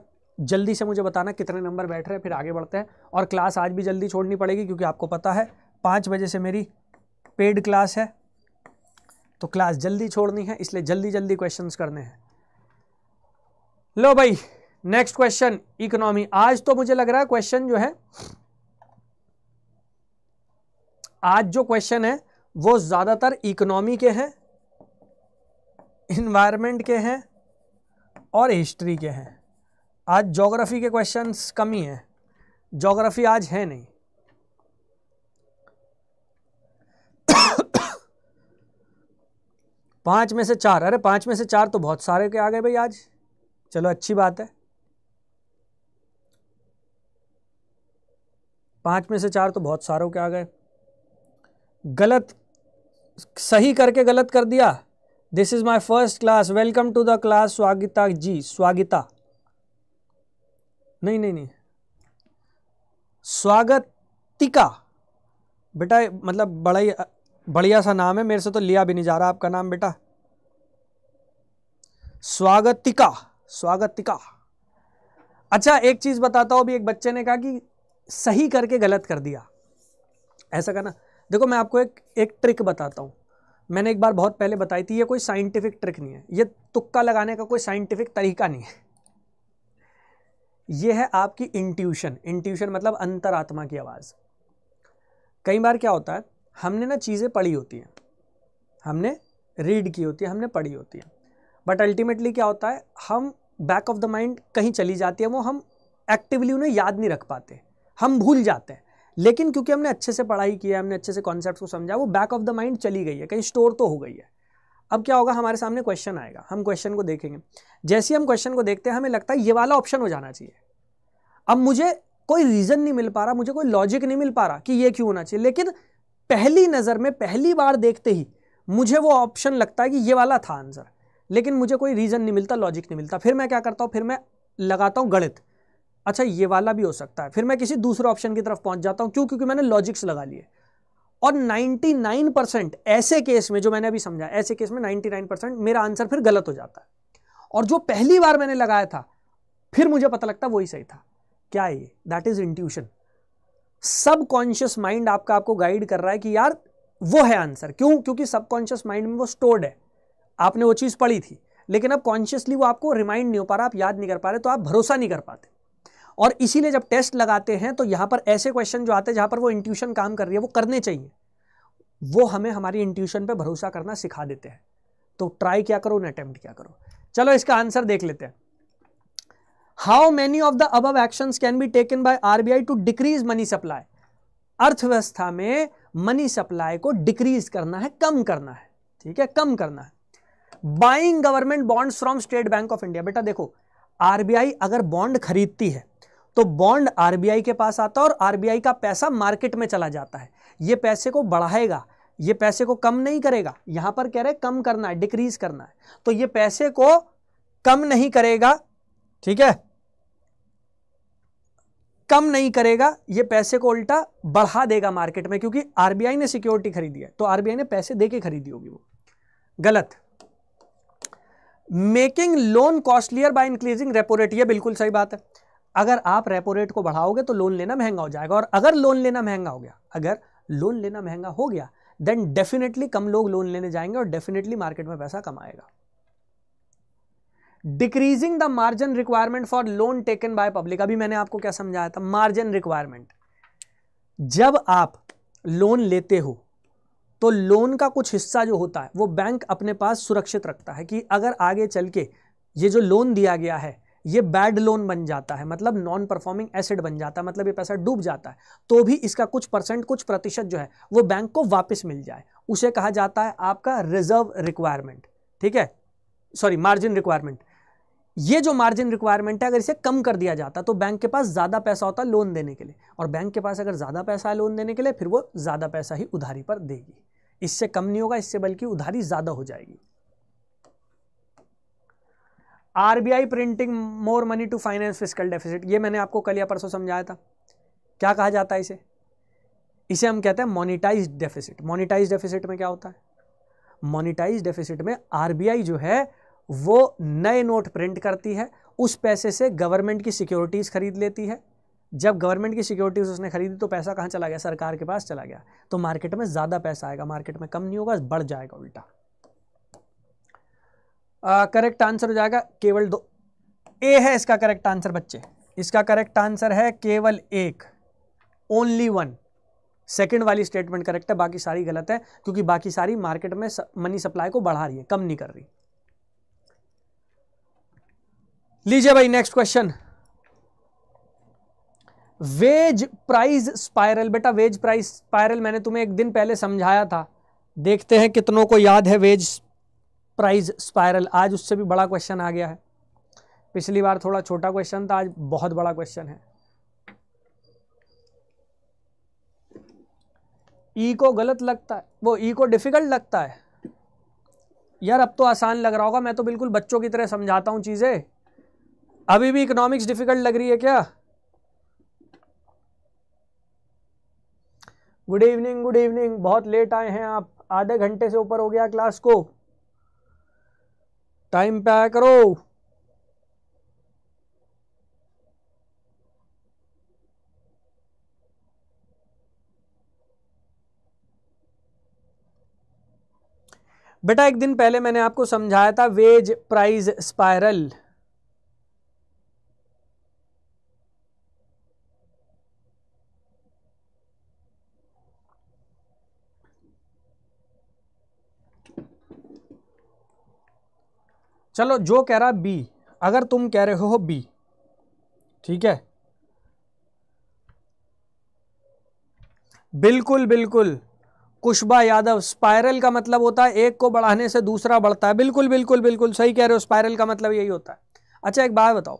जल्दी से मुझे बताना कितने नंबर बैठ रहे हैं फिर आगे बढ़ते हैं और क्लास आज भी जल्दी छोड़नी पड़ेगी क्योंकि आपको पता है पाँच बजे से मेरी पेड क्लास है तो क्लास जल्दी छोड़नी है इसलिए जल्दी जल्दी क्वेश्चंस करने हैं लो भाई नेक्स्ट क्वेश्चन इकोनॉमी आज तो मुझे लग रहा है क्वेश्चन जो है आज जो क्वेश्चन है वो ज़्यादातर इकोनॉमी के हैं इन्वायरमेंट के हैं और हिस्ट्री के हैं आज जोग्राफ़ी के क्वेश्चंस कम ही हैं जोग्राफ़ी आज है नहीं (coughs) पांच में से चार अरे पांच में से चार तो बहुत सारे के आ गए भाई आज चलो अच्छी बात है पांच में से चार तो बहुत सारों के आ गए गलत सही करके गलत कर दिया this is my first class welcome to the class Swagita ji Swagita नहीं नहीं नहीं स्वागतिका बेटा मतलब बड़ा ही बढ़िया सा नाम है मेरे से तो लिया भी नहीं जा रहा आपका नाम बेटा स्वागतिका स्वागतिका अच्छा एक चीज़ बताता हूँ अभी एक बच्चे ने कहा कि सही करके गलत कर दिया ऐसा करना देखो मैं आपको एक एक ट्रिक बताता हूँ मैंने एक बार बहुत पहले बताई थी ये कोई साइंटिफिक ट्रिक नहीं है ये तुक्का लगाने का कोई साइंटिफिक तरीका नहीं है ये है आपकी इंट्यूशन इंट्यूशन मतलब अंतरात्मा की आवाज़ कई बार क्या होता है हमने ना चीज़ें पढ़ी होती हैं हमने रीड की होती है हमने पढ़ी होती है बट अल्टीमेटली क्या होता है हम बैक ऑफ द माइंड कहीं चली जाती है वो हम एक्टिवली उन्हें याद नहीं रख पाते हम भूल जाते हैं लेकिन क्योंकि हमने अच्छे से पढ़ाई किया हमने अच्छे से कॉन्सेप्ट को समझा वो बैक ऑफ द माइंड चली गई है कहीं स्टोर तो हो गई है अब क्या होगा हमारे सामने क्वेश्चन आएगा हम क्वेश्चन को देखेंगे जैसे हम क्वेश्चन को देखते हैं हमें लगता है ये वाला ऑप्शन हो जाना चाहिए अब मुझे कोई रीज़न नहीं मिल पा रहा मुझे कोई लॉजिक नहीं मिल पा रहा कि ये क्यों होना चाहिए लेकिन पहली नज़र में पहली बार देखते ही मुझे वो ऑप्शन लगता है कि ये वाला था आंसर लेकिन मुझे कोई रीज़न नहीं मिलता लॉजिक नहीं मिलता फिर मैं क्या करता हूँ फिर मैं लगाता हूँ गणित अच्छा ये वाला भी हो सकता है फिर मैं किसी दूसरे ऑप्शन की तरफ पहुंच जाता हूं क्यों क्योंकि मैंने लॉजिक्स लगा लिए और 99 परसेंट ऐसे केस में जो मैंने अभी समझा ऐसे केस में 99 परसेंट मेरा आंसर फिर गलत हो जाता है और जो पहली बार मैंने लगाया था फिर मुझे पता लगता वही सही था क्या ये that is intuition subconscious mind आपका आपको गाइड कर रहा है कि यार वो है आंसर क्यों क्योंकि सबकॉन्शियस माइंड में वो स्टोर्ड है आपने वो चीज़ पढ़ी थी लेकिन अब कॉन्शियसली वो आपको रिमाइंड नहीं हो पा रहा आप याद नहीं कर पा रहे तो आप भरोसा नहीं कर पाते और इसीलिए जब टेस्ट लगाते हैं तो यहाँ पर ऐसे क्वेश्चन जो आते हैं जहाँ पर वो इंट्यूशन काम कर रही है वो करने चाहिए वो हमें हमारी इंट्यूशन पर भरोसा करना सिखा देते हैं तो ट्राई क्या करो अटेम्प्ट क्या करो चलो इसका आंसर देख लेते हैं how many of the above action can be taken by RBI to decrease money supply अर्थव्यवस्था में मनी सप्लाई को डिक्रीज करना है कम करना है ठीक है कम करना है buying government bonds from State Bank of India बेटा देखो आरबीआई अगर बॉन्ड खरीदती है तो बॉन्ड आरबीआई के पास आता है और आरबीआई का पैसा मार्केट में चला जाता है ये पैसे को बढ़ाएगा ये पैसे को कम नहीं करेगा यहां पर कह रहे कम करना है डिक्रीज करना है तो ये पैसे को कम नहीं करेगा ठीक है कम नहीं करेगा ये पैसे को उल्टा बढ़ा देगा मार्केट में क्योंकि आरबीआई ने सिक्योरिटी खरीदी है तो आरबीआई ने पैसे दे के खरीदी होगी वो गलत making loan costlier by increasing repo rate ये बिल्कुल सही बात है अगर आप रेपो रेट को बढ़ाओगे तो लोन लेना महंगा हो जाएगा और अगर लोन लेना महंगा हो गया अगर लोन लेना महंगा हो गया देन डेफिनेटली कम लोग लोन लेने जाएंगे और डेफिनेटली मार्केट में पैसा कमाएगा decreasing the margin requirement for loan taken by public अभी मैंने आपको क्या समझाया था मार्जिन रिक्वायरमेंट जब आप लोन लेते हो तो लोन का कुछ हिस्सा जो होता है वो बैंक अपने पास सुरक्षित रखता है कि अगर आगे चल के ये जो लोन दिया गया है ये बैड लोन बन जाता है मतलब नॉन परफॉर्मिंग एसेट बन जाता है मतलब ये पैसा डूब जाता है तो भी इसका कुछ परसेंट कुछ प्रतिशत जो है वो बैंक को वापस मिल जाए उसे कहा जाता है आपका रिजर्व रिक्वायरमेंट ठीक है सॉरी मार्जिन रिक्वायरमेंट ये जो मार्जिन रिक्वायरमेंट है अगर इसे कम कर दिया जाता तो बैंक के पास ज़्यादा पैसा होता लोन देने के लिए और बैंक के पास अगर ज़्यादा पैसा है लोन देने के लिए फिर वो ज़्यादा पैसा ही उधारी पर देगी इससे कम नहीं होगा इससे बल्कि उधारी ज़्यादा हो जाएगी RBI printing more money to finance physical deficit ये मैंने आपको कल या परसों समझाया था क्या कहा जाता है इसे इसे हम कहते हैं मोनिटाइज डेफिसिट मोनिटाइज डेफिसिट में क्या होता है मोनिटाइज डेफिसिट में आर जो है वो नए नोट प्रिंट करती है उस पैसे से गवर्नमेंट की सिक्योरिटीज़ खरीद लेती है जब गवर्नमेंट की सिक्योरिटीज़ उसने खरीदी तो पैसा कहाँ चला गया सरकार के पास चला गया तो मार्केट में ज़्यादा पैसा आएगा मार्केट में कम नहीं होगा बढ़ जाएगा उल्टा करेक्ट आंसर हो जाएगा केवल दो ए है इसका करेक्ट आंसर बच्चे इसका करेक्ट आंसर है केवल एक ओनली वन सेकेंड वाली स्टेटमेंट करेक्ट है बाकी सारी गलत है क्योंकि बाकी सारी मार्केट में मनी सप्लाई को बढ़ा रही है कम नहीं कर रही लीजिए भाई next question wage price spiral बेटा वेज प्राइस स्पायरल मैंने तुम्हें एक दिन पहले समझाया था देखते हैं कितनों को याद है वेज प्राइस स्पायरल आज उससे भी बड़ा क्वेश्चन आ गया है पिछली बार थोड़ा छोटा क्वेश्चन था आज बहुत बड़ा क्वेश्चन है ई e को गलत लगता है वो ई e को डिफ़िकल्ट लगता है यार अब तो आसान लग रहा होगा मैं तो बिल्कुल बच्चों की तरह समझाता हूं चीज़ें अभी भी इकोनॉमिक्स डिफ़िकल्ट लग रही है क्या गुड इवनिंग गुड इवनिंग बहुत लेट आए हैं आप आधे घंटे से ऊपर हो गया क्लास को टाइम पे आया करो बेटा एक दिन पहले मैंने आपको समझाया था वेज प्राइस स्पायरल चलो जो कह रहा बी अगर तुम कह रहे हो बी ठीक है बिल्कुल बिल्कुल कुशबा यादव स्पायरल का मतलब होता है एक को बढ़ाने से दूसरा बढ़ता है बिल्कुल बिल्कुल बिल्कुल सही कह रहे हो स्पायरल का मतलब यही होता है अच्छा एक बात बताओ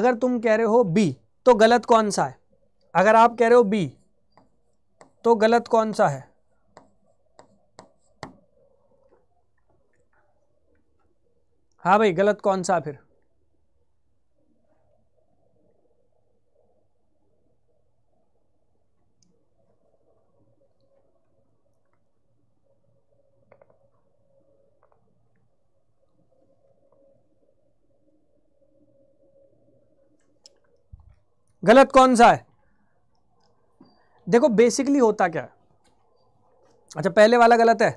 अगर तुम कह रहे हो बी तो गलत कौन सा है अगर आप कह रहे हो बी तो गलत कौन सा है हाँ भाई गलत कौन सा फिर गलत कौन सा है देखो बेसिकली होता क्या अच्छा पहले वाला गलत है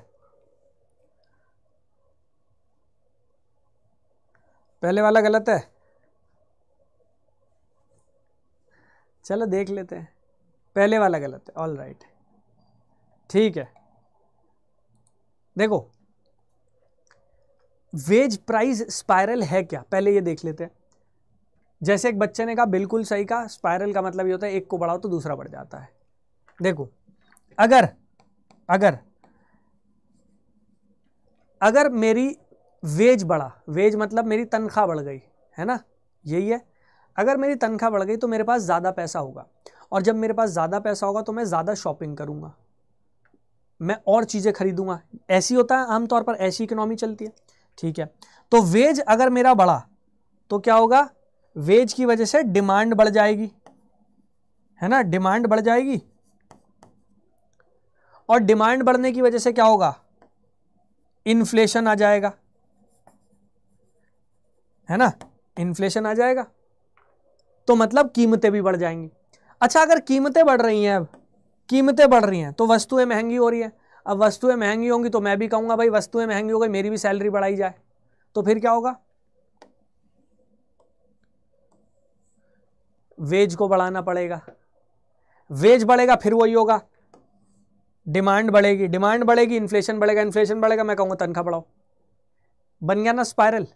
पहले वाला गलत है चलो देख लेते हैं पहले वाला गलत है ऑल राइट ठीक है देखो वेज प्राइस स्पायरल है क्या पहले ये देख लेते हैं जैसे एक बच्चे ने कहा बिल्कुल सही कहा स्पायरल का मतलब ये होता है एक को बढ़ाओ तो दूसरा बढ़ जाता है देखो अगर अगर अगर मेरी वेज बढ़ा वेज मतलब मेरी तनख्वाह बढ़ गई है ना यही है अगर मेरी तनख्वाह बढ़ गई तो मेरे पास ज़्यादा पैसा होगा और जब मेरे पास ज़्यादा पैसा होगा तो मैं ज़्यादा शॉपिंग करूँगा मैं और चीज़ें खरीदूंगा ऐसी होता है आमतौर पर ऐसी इकोनॉमी चलती है ठीक है तो वेज अगर मेरा बढ़ा तो क्या होगा वेज की वजह से डिमांड बढ़ जाएगी है ना डिमांड बढ़ जाएगी और डिमांड बढ़ने की वजह से क्या होगा इन्फ्लेशन आ जाएगा है ना इन्फ्लेशन आ जाएगा तो मतलब कीमतें भी बढ़ जाएंगी अच्छा अगर कीमतें बढ़ रही हैं अब कीमतें बढ़ रही हैं तो वस्तुएं महंगी हो रही हैं अब वस्तुएं महंगी होंगी तो मैं भी कहूंगा भाई वस्तुएं महंगी हो गई मेरी भी सैलरी बढ़ाई जाए तो फिर क्या होगा वेज को बढ़ाना पड़ेगा वेज बढ़ेगा फिर वही होगा डिमांड बढ़ेगी डिमांड बढ़ेगी इन्फ्लेशन बढ़ेगा इन्फ्लेशन बढ़ेगा मैं कहूंगा तनख्वाह बढ़ाओ बन गया ना स्पायरल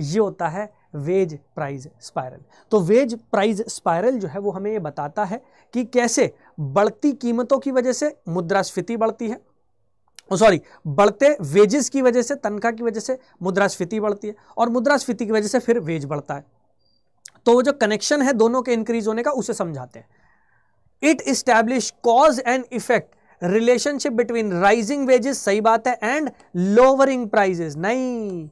ये होता है वेज प्राइज स्पायरल तो वेज प्राइज स्पायरल जो है वो हमें ये बताता है कि कैसे बढ़ती कीमतों की वजह से मुद्रास्फीति बढ़ती है सॉरी बढ़ते वेजेस की वजह से तनख्वाह की वजह से मुद्रास्फीति बढ़ती है और मुद्रास्फीति की वजह से फिर वेज बढ़ता है तो जो कनेक्शन है दोनों के इंक्रीज होने का उसे समझाते हैं it establish cause and effect relationship between rising wages सही बात है एंड लोअरिंग प्राइजेस नहीं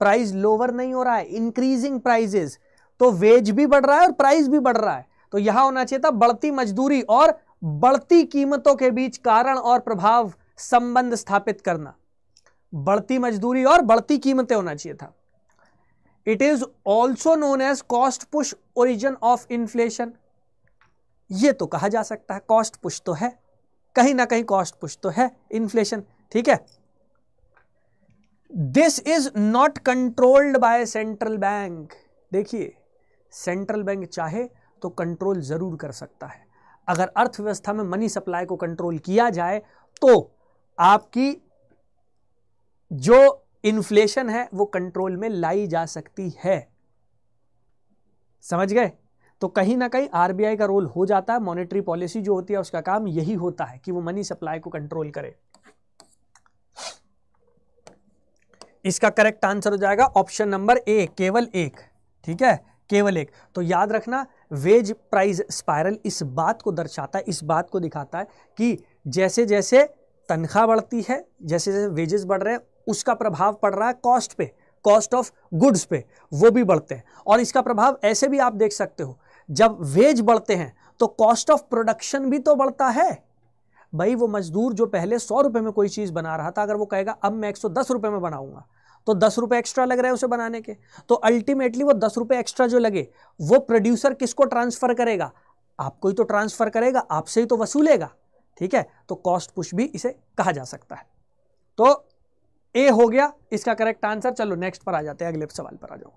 प्राइस लोअर नहीं हो रहा है इंक्रीजिंग प्राइजेस तो वेज भी बढ़ रहा है और प्राइस भी बढ़ रहा है तो यहां होना चाहिए था बढ़ती मजदूरी और बढ़ती कीमतों के बीच कारण और प्रभाव संबंध स्थापित करना बढ़ती मजदूरी और बढ़ती कीमतें होना चाहिए था it is also known as cost push origin of inflation ये तो कहा जा सकता है कॉस्ट पुश तो है कहीं ना कहीं कॉस्ट पुश तो है इन्फ्लेशन ठीक है this is not controlled by central bank देखिए सेंट्रल बैंक चाहे तो कंट्रोल ज़रूर कर सकता है अगर अर्थव्यवस्था में मनी सप्लाई को कंट्रोल किया जाए तो आपकी जो इन्फ्लेशन है वो कंट्रोल में लाई जा सकती है समझ गए तो कहीं ना कहीं आरबीआई का रोल हो जाता है मॉनेटरी पॉलिसी जो होती है उसका काम यही होता है कि वो मनी सप्लाई को कंट्रोल करे इसका करेक्ट आंसर हो जाएगा ऑप्शन नंबर ए केवल एक ठीक है केवल एक तो याद रखना वेज प्राइस स्पायरल इस बात को दर्शाता है इस बात को दिखाता है कि जैसे जैसे तनख्वाह बढ़ती है जैसे जैसे वेजेस बढ़ रहे हैं उसका प्रभाव पड़ रहा है कॉस्ट पे कॉस्ट ऑफ गुड्स पे वो भी बढ़ते हैं और इसका प्रभाव ऐसे भी आप देख सकते हो जब वेज बढ़ते हैं तो कॉस्ट ऑफ प्रोडक्शन भी तो बढ़ता है भाई वो मजदूर जो पहले सौ रुपए में कोई चीज़ बना रहा था अगर वो कहेगा अब मैं एक सौ दस रुपये में बनाऊंगा तो दस रुपये एक्स्ट्रा लग रहे हैं उसे बनाने के तो अल्टीमेटली वो दस रुपये एक्स्ट्रा जो लगे वो प्रोड्यूसर किसको ट्रांसफ़र करेगा आपको ही तो ट्रांसफ़र करेगा आपसे ही तो वसूलेगा ठीक है तो कॉस्ट पुश भी इसे कहा जा सकता है तो ए हो गया इसका करेक्ट आंसर चलो नेक्स्ट पर आ जाते हैं अगले सवाल पर आ जाओ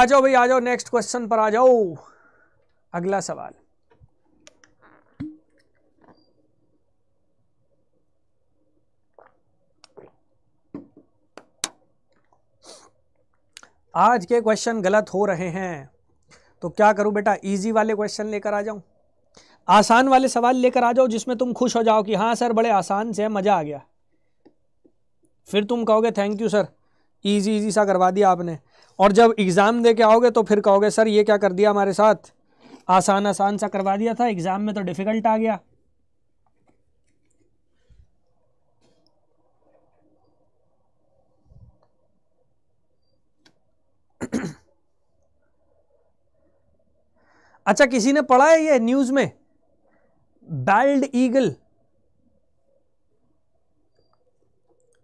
आ जाओ भाई आ जाओ नेक्स्ट क्वेश्चन पर आ जाओ अगला सवाल आज के क्वेश्चन गलत हो रहे हैं तो क्या करूं बेटा इजी वाले क्वेश्चन लेकर आ जाऊं आसान वाले सवाल लेकर आ जाओ जिसमें तुम खुश हो जाओ कि हाँ सर बड़े आसान से मज़ा आ गया फिर तुम कहोगे thank you sir easy easy सा करवा दिया आपने और जब एग्ज़ाम दे के आओगे तो फिर कहोगे सर ये क्या कर दिया हमारे साथ आसान आसान सा करवा दिया था एग्ज़ाम में तो डिफ़िकल्ट आ गया अच्छा किसी ने पढ़ा है ये न्यूज में बैल्ड ईगल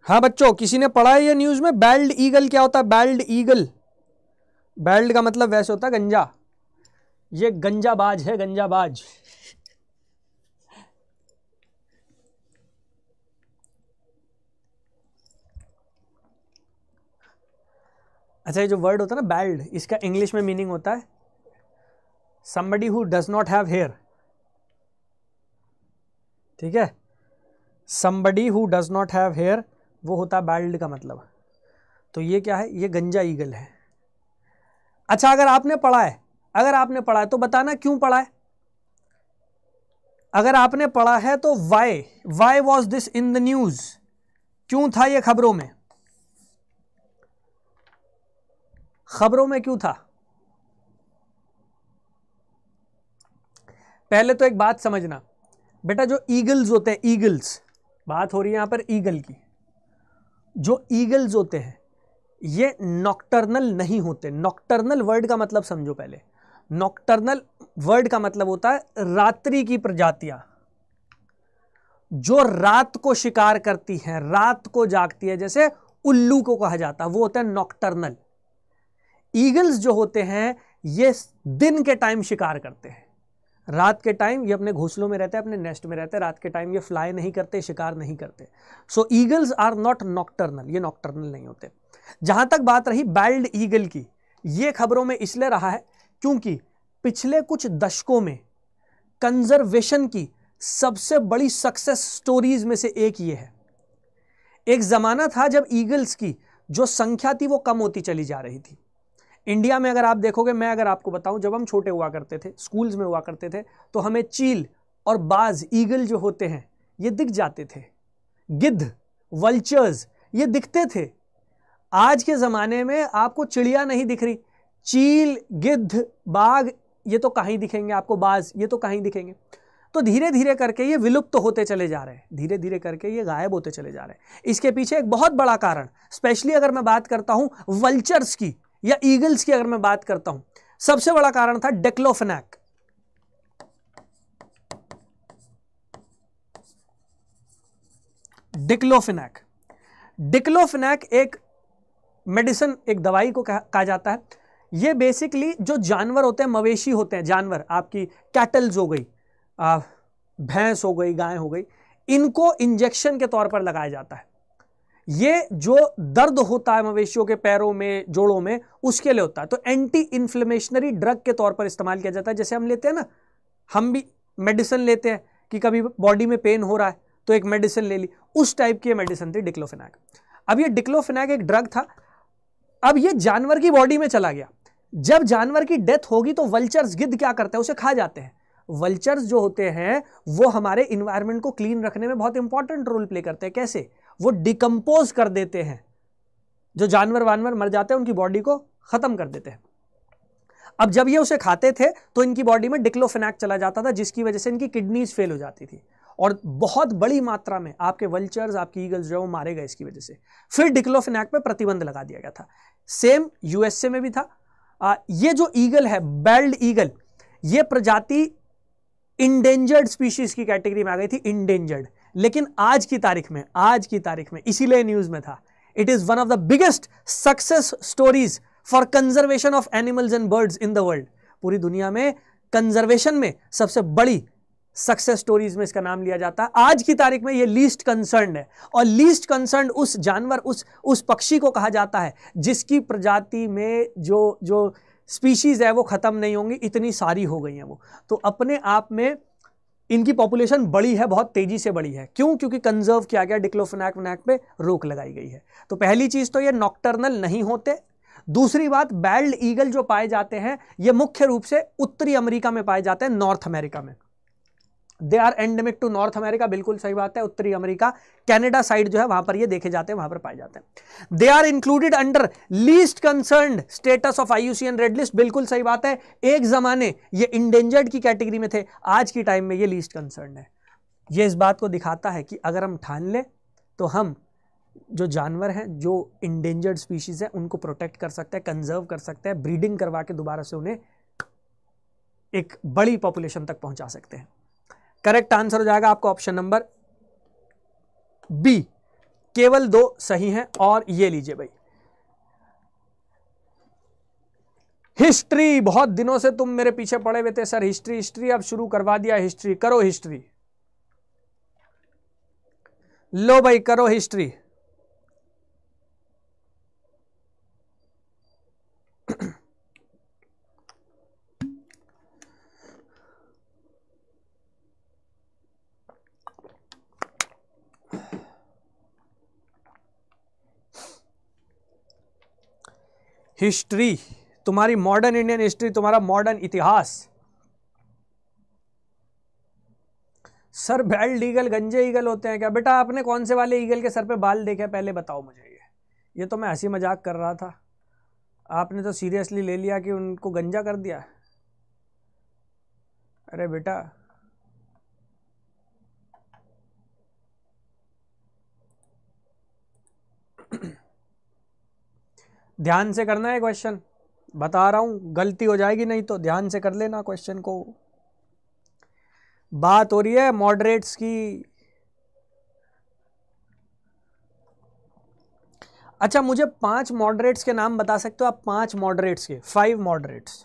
हाँ बच्चों किसी ने पढ़ा है ये न्यूज में बैल्ड ईगल क्या होता है बैल्ड ईगल बैल्ड का मतलब वैसे होता है गंजा ये गंजाबाज है गंजाबाज अच्छा ये जो वर्ड होता है ना बैल्ड इसका इंग्लिश में मीनिंग होता है somebody who does not have hair ठीक है somebody who does not have hair वो होता बैल्ड का मतलब तो ये क्या है ये गंजा ईगल है अच्छा अगर आपने पढ़ा है अगर आपने पढ़ा है तो बताना क्यों पढ़ा है अगर आपने पढ़ा है तो why why was this in the news क्यों था ये खबरों में खबरों में क्यों था पहले तो एक बात समझना बेटा जो ईगल्स होते हैं ईगल्स बात हो रही है यहाँ पर ईगल की जो ईगल्स होते हैं ये नॉक्टर्नल नहीं होते नॉक्टर्नल वर्ड का मतलब समझो पहले नॉक्टर्नल वर्ड का मतलब होता है रात्रि की प्रजातियां जो रात को शिकार करती हैं रात को जागती है जैसे उल्लू को कहा जाता है वो होता है नॉक्टर्नल ईगल्स जो होते हैं ये दिन के टाइम शिकार करते हैं रात के टाइम ये अपने घोंसलों में रहते हैं अपने नेस्ट में रहते हैं रात के टाइम ये फ्लाई नहीं करते शिकार नहीं करते so eagles are not nocturnal ये नॉक्टर्नल नहीं होते जहाँ तक बात रही बैल्ड ईगल की ये खबरों में इसलिए रहा है क्योंकि पिछले कुछ दशकों में कंजर्वेशन की सबसे बड़ी सक्सेस स्टोरीज में से एक ये है एक ज़माना था जब ईगल्स की जो संख्या थी वो कम होती चली जा रही थी इंडिया में अगर आप देखोगे मैं अगर आपको बताऊं जब हम छोटे हुआ करते थे स्कूल्स में हुआ करते थे तो हमें चील और बाज ईगल जो होते हैं ये दिख जाते थे गिद्ध वल्चर्स ये दिखते थे आज के ज़माने में आपको चिड़िया नहीं दिख रही चील गिद्ध बाघ ये तो कहीं दिखेंगे आपको बाज ये तो कहीं दिखेंगे तो धीरे धीरे करके ये विलुप्त तो होते चले जा रहे हैं धीरे धीरे करके ये गायब होते चले जा रहे हैं इसके पीछे एक बहुत बड़ा कारण स्पेशली अगर मैं बात करता हूँ वल्चर्स की या ईगल्स की अगर मैं बात करता हूं सबसे बड़ा कारण था डेक्लोफेनैक डिक्लोफिनैक डिक्लोफिनैक एक मेडिसिन एक दवाई को कहा जाता है ये बेसिकली जो जानवर होते हैं मवेशी होते हैं जानवर आपकी कैटल्स हो गई भैंस हो गई गाय हो गई इनको इंजेक्शन के तौर पर लगाया जाता है ये जो दर्द होता है मवेशियों के पैरों में जोड़ों में उसके लिए होता है तो एंटी इन्फ्लेमेशनरी ड्रग के तौर पर इस्तेमाल किया जाता है जैसे हम लेते हैं ना हम भी मेडिसिन लेते हैं कि कभी बॉडी में पेन हो रहा है तो एक मेडिसिन ले ली उस टाइप की मेडिसिन थी डिक्लोफिनैक अब ये डिक्लोफिनैक एक ड्रग था अब ये जानवर की बॉडी में चला गया जब जानवर की डेथ होगी तो वल्चर्स गिद्ध क्या करते हैं उसे खा जाते हैं वल्चर्स जो होते हैं वो हमारे इन्वायरमेंट को क्लीन रखने में बहुत इंपॉर्टेंट रोल प्ले करते हैं कैसे वो डिकम्पोज कर देते हैं जो जानवर वानवर मर जाते हैं उनकी बॉडी को ख़त्म कर देते हैं अब जब ये उसे खाते थे तो इनकी बॉडी में डिक्लोफेनैक चला जाता था जिसकी वजह से इनकी किडनीज फेल हो जाती थी और बहुत बड़ी मात्रा में आपके वल्चर्स आपकी ईगल्स जो है वो मारे गए इसकी वजह से फिर डिक्लोफेनैक पे प्रतिबंध लगा दिया गया था सेम यूएसए में भी था आ, ये जो ईगल है बेल्ड ईगल ये प्रजाति इंडेंजर्ड स्पीशीज की कैटेगरी में आ गई थी इंडेंजर्ड लेकिन आज की तारीख में आज की तारीख में इसीलिए न्यूज़ में था it is one of the biggest success stories for conservation of animals and birds in the world पूरी दुनिया में कंजर्वेशन में सबसे बड़ी सक्सेस स्टोरीज में इसका नाम लिया जाता है आज की तारीख में ये लीस्ट कंसर्न है और लीस्ट कंसर्न उस जानवर उस उस पक्षी को कहा जाता है जिसकी प्रजाति में जो जो स्पीशीज़ है वो ख़त्म नहीं होंगी इतनी सारी हो गई हैं वो तो अपने आप में इनकी पॉपुलेशन बड़ी है बहुत तेजी से बड़ी है क्यों क्योंकि कंजर्व किया गया डिक्लोफिनैक वनैक पे रोक लगाई गई है तो पहली चीज़ तो ये नॉक्टर्नल नहीं होते दूसरी बात बैल्ड ईगल जो पाए जाते हैं ये मुख्य रूप से उत्तरी अमेरिका में पाए जाते हैं नॉर्थ अमेरिका में they are endemic to North America बिल्कुल सही बात है उत्तरी अमेरिका कैनेडा साइड जो है वहां पर ये देखे जाते हैं वहां पर पाए जाते हैं they are included under least concern status of IUCN red list बिल्कुल सही बात है एक जमाने ये इंडेंजर्ड की कैटेगरी में थे आज की टाइम में ये लीस्ट कंसर्न है ये इस बात को दिखाता है कि अगर हम ठान लें तो हम जो जानवर हैं जो इंडेंजर्ड स्पीशीज़ हैं उनको प्रोटेक्ट कर सकते हैं कंजर्व कर सकते हैं ब्रीडिंग करवा के दोबारा से उन्हें एक बड़ी पॉपुलेशन तक पहुंचा सकते हैं करेक्ट आंसर हो जाएगा आपका ऑप्शन नंबर बी केवल दो सही हैं और ये लीजिए भाई हिस्ट्री बहुत दिनों से तुम मेरे पीछे पड़े हुए थे सर हिस्ट्री हिस्ट्री अब शुरू करवा दिया हिस्ट्री करो हिस्ट्री लो भाई करो हिस्ट्री हिस्ट्री तुम्हारी मॉडर्न इंडियन हिस्ट्री तुम्हारा मॉडर्न इतिहास सर बेल्ड ईगल गंजे ईगल होते हैं क्या बेटा आपने कौन से वाले ईगल के सर पे बाल देखे पहले बताओ मुझे ये ये तो मैं हंसी मजाक कर रहा था आपने तो सीरियसली ले लिया कि उनको गंजा कर दिया अरे बेटा ध्यान से करना है क्वेश्चन बता रहा हूं गलती हो जाएगी नहीं तो ध्यान से कर लेना क्वेश्चन को बात हो रही है मॉडरेट्स की अच्छा मुझे पांच मॉडरेट्स के नाम बता सकते हो आप पांच मॉडरेट्स के फाइव मॉडरेट्स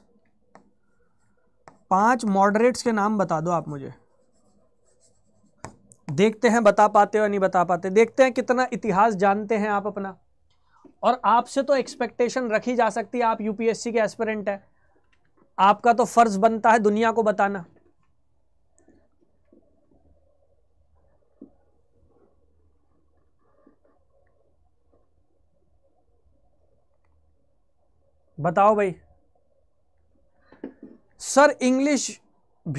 पांच मॉडरेट्स के नाम बता दो आप मुझे देखते हैं बता पाते हो या नहीं बता पाते देखते हैं कितना इतिहास जानते हैं आप अपना और आपसे तो एक्सपेक्टेशन रखी जा सकती है आप यूपीएससी के एस्पिरेंट है आपका तो फर्ज बनता है दुनिया को बताना बताओ भाई सर इंग्लिश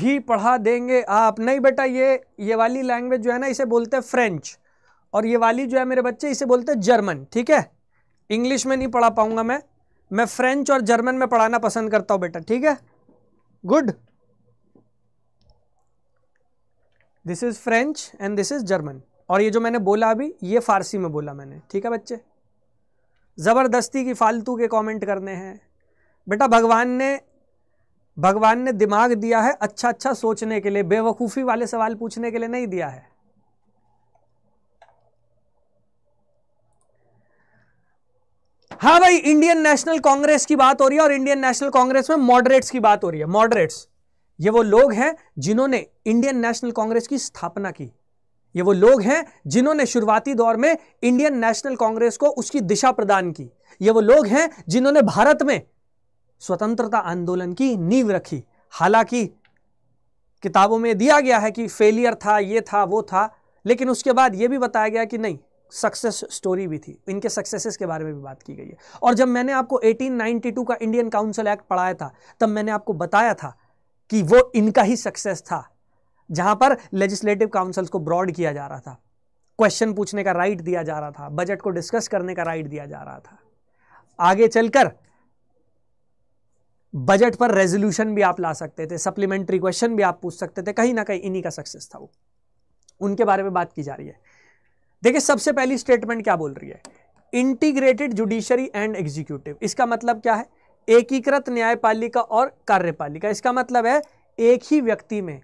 भी पढ़ा देंगे आप नहीं बेटा ये ये वाली लैंग्वेज जो है ना इसे बोलते हैं फ्रेंच और ये वाली जो है मेरे बच्चे इसे बोलते हैं जर्मन ठीक है इंग्लिश में नहीं पढ़ा पाऊंगा मैं मैं फ्रेंच और जर्मन में पढ़ाना पसंद करता हूँ बेटा ठीक है good this is French and this is German और ये जो मैंने बोला अभी ये फ़ारसी में बोला मैंने ठीक है बच्चे ज़बरदस्ती की फालतू के कमेंट करने हैं बेटा भगवान ने भगवान ने दिमाग दिया है अच्छा अच्छा सोचने के लिए बेवकूफ़ी वाले सवाल पूछने के लिए नहीं दिया है हाँ भाई इंडियन नेशनल कांग्रेस की बात हो रही है और इंडियन नेशनल कांग्रेस में मॉडरेट्स की बात हो रही है मॉडरेट्स ये वो लोग हैं जिन्होंने इंडियन नेशनल कांग्रेस की स्थापना की ये वो लोग हैं जिन्होंने शुरुआती दौर में इंडियन नेशनल कांग्रेस को उसकी दिशा प्रदान की ये वो लोग हैं जिन्होंने भारत में स्वतंत्रता आंदोलन की नींव रखी हालांकि किताबों में दिया गया है कि फेलियर था ये था वो था लेकिन उसके बाद ये भी बताया गया कि नहीं सक्सेस स्टोरी भी थी इनके सक्सेसेस के बारे में भी बात की गई है और जब मैंने आपको 1892 का इंडियन काउंसिल एक्ट पढ़ाया था तब मैंने आपको बताया था कि वो इनका ही सक्सेस था जहां पर लेजिस्लेटिव काउंसिल्स को ब्रॉड किया जा रहा था क्वेश्चन पूछने का राइट दिया जा रहा था बजट को डिस्कस करने का राइट दिया जा रहा था आगे चलकर बजट पर रेजोल्यूशन भी आप ला सकते थे सप्लीमेंट्री क्वेश्चन भी आप पूछ सकते थे कहीं ना कहीं इन्हीं का सक्सेस था वो उनके बारे में बात की जा रही है देखिए सबसे पहली स्टेटमेंट क्या बोल रही है इंटीग्रेटेड जुडिशरी एंड एग्जीक्यूटिव इसका मतलब क्या है एकीकृत न्यायपालिका और कार्यपालिका इसका मतलब है एक ही व्यक्ति में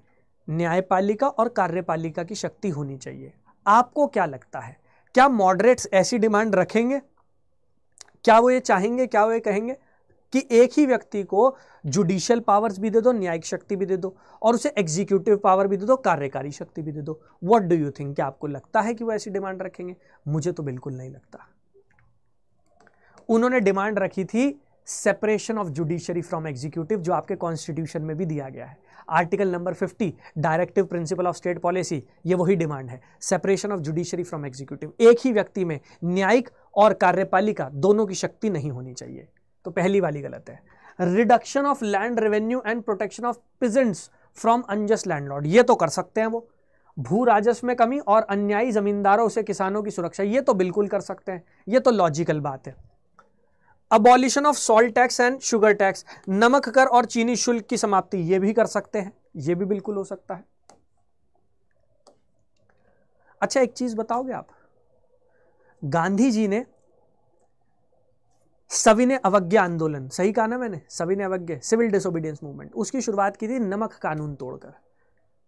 न्यायपालिका और कार्यपालिका की शक्ति होनी चाहिए आपको क्या लगता है क्या मॉडरेट्स ऐसी डिमांड रखेंगे क्या वो ये चाहेंगे क्या वो ये कहेंगे कि एक ही व्यक्ति को जुडिशियल पावर्स भी दे दो न्यायिक शक्ति भी दे दो और उसे एग्जीक्यूटिव पावर भी दे दो कार्यकारी शक्ति भी दे दो व्हाट डू यू थिंक आपको लगता है कि वो ऐसी डिमांड रखेंगे मुझे तो बिल्कुल नहीं लगता उन्होंने डिमांड रखी थी separation of judiciary from executive जो आपके कॉन्स्टिट्यूशन में भी दिया गया है article number 50 directive principle of state policy ये वही डिमांड है separation of judiciary from executive एक ही व्यक्ति में न्यायिक और कार्यपालिका दोनों की शक्ति नहीं होनी चाहिए तो पहली वाली गलत है reduction of land revenue and protection of peasants from unjust landlord ये तो कर सकते हैं वो भू राजस्व में कमी और अन्यायी जमींदारों से किसानों की सुरक्षा ये तो बिल्कुल कर सकते हैं ये तो लॉजिकल बात है abolition of salt tax and sugar tax नमक कर और चीनी शुल्क की समाप्ति ये भी कर सकते हैं ये भी बिल्कुल हो सकता है अच्छा एक चीज बताओगे आप गांधी जी ने सविनय अवज्ञ आंदोलन सही कहा ना मैंने सविनय अवज्ञ सिविल डिसोबीडियंस मूवमेंट उसकी शुरुआत की थी नमक कानून तोड़कर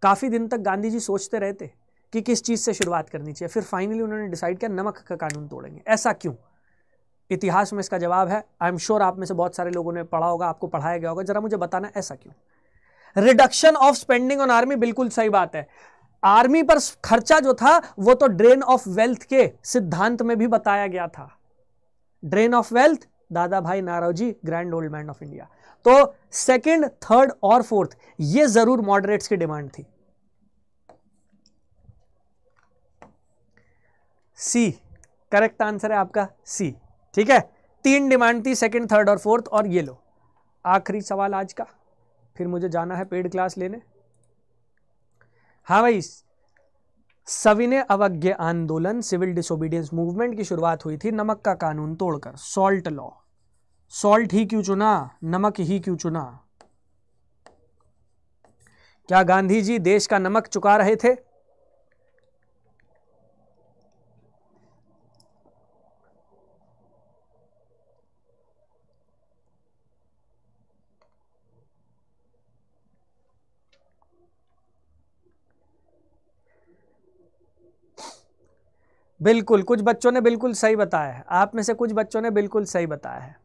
काफ़ी दिन तक गांधी जी सोचते रहते कि किस चीज़ से शुरुआत करनी चाहिए फिर फाइनली उन्होंने डिसाइड किया नमक का कानून तोड़ेंगे ऐसा क्यों इतिहास में इसका जवाब है आई एम श्योर आप में से बहुत सारे लोगों ने पढ़ा होगा आपको पढ़ाया गया होगा जरा मुझे बताना ऐसा क्यों reduction of spending on army बिल्कुल सही बात है आर्मी पर खर्चा जो था वो तो ड्रेन ऑफ वेल्थ के सिद्धांत में भी बताया गया था drain of wealth Dadabhai Naoroji grand old man of India तो सेकंड थर्ड और फोर्थ ये जरूर मॉडरेट्स की डिमांड थी सी करेक्ट आंसर है आपका सी ठीक है तीन डिमांड थी सेकंड थर्ड और फोर्थ और ये लो आखिरी सवाल आज का फिर मुझे जाना है पेड क्लास लेने हाँ भाई सविनय अवज्ञ आंदोलन सिविल डिसोबीडियंस मूवमेंट की शुरुआत हुई थी नमक का कानून तोड़कर सॉल्ट लॉ सॉल्ट ही क्यों चुना नमक ही क्यों चुना क्या गांधी जी देश का नमक चुका रहे थे बिल्कुल कुछ बच्चों ने बिल्कुल सही बताया है आप में से कुछ बच्चों ने बिल्कुल सही बताया है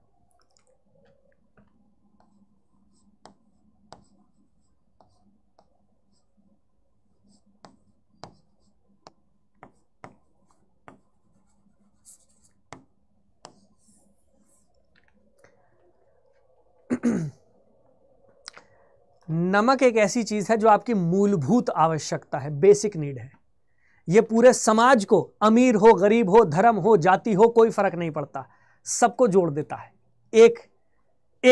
नमक एक ऐसी चीज़ है जो आपकी मूलभूत आवश्यकता है बेसिक नीड है ये पूरे समाज को अमीर हो गरीब हो धर्म हो जाति हो कोई फर्क नहीं पड़ता सबको जोड़ देता है एक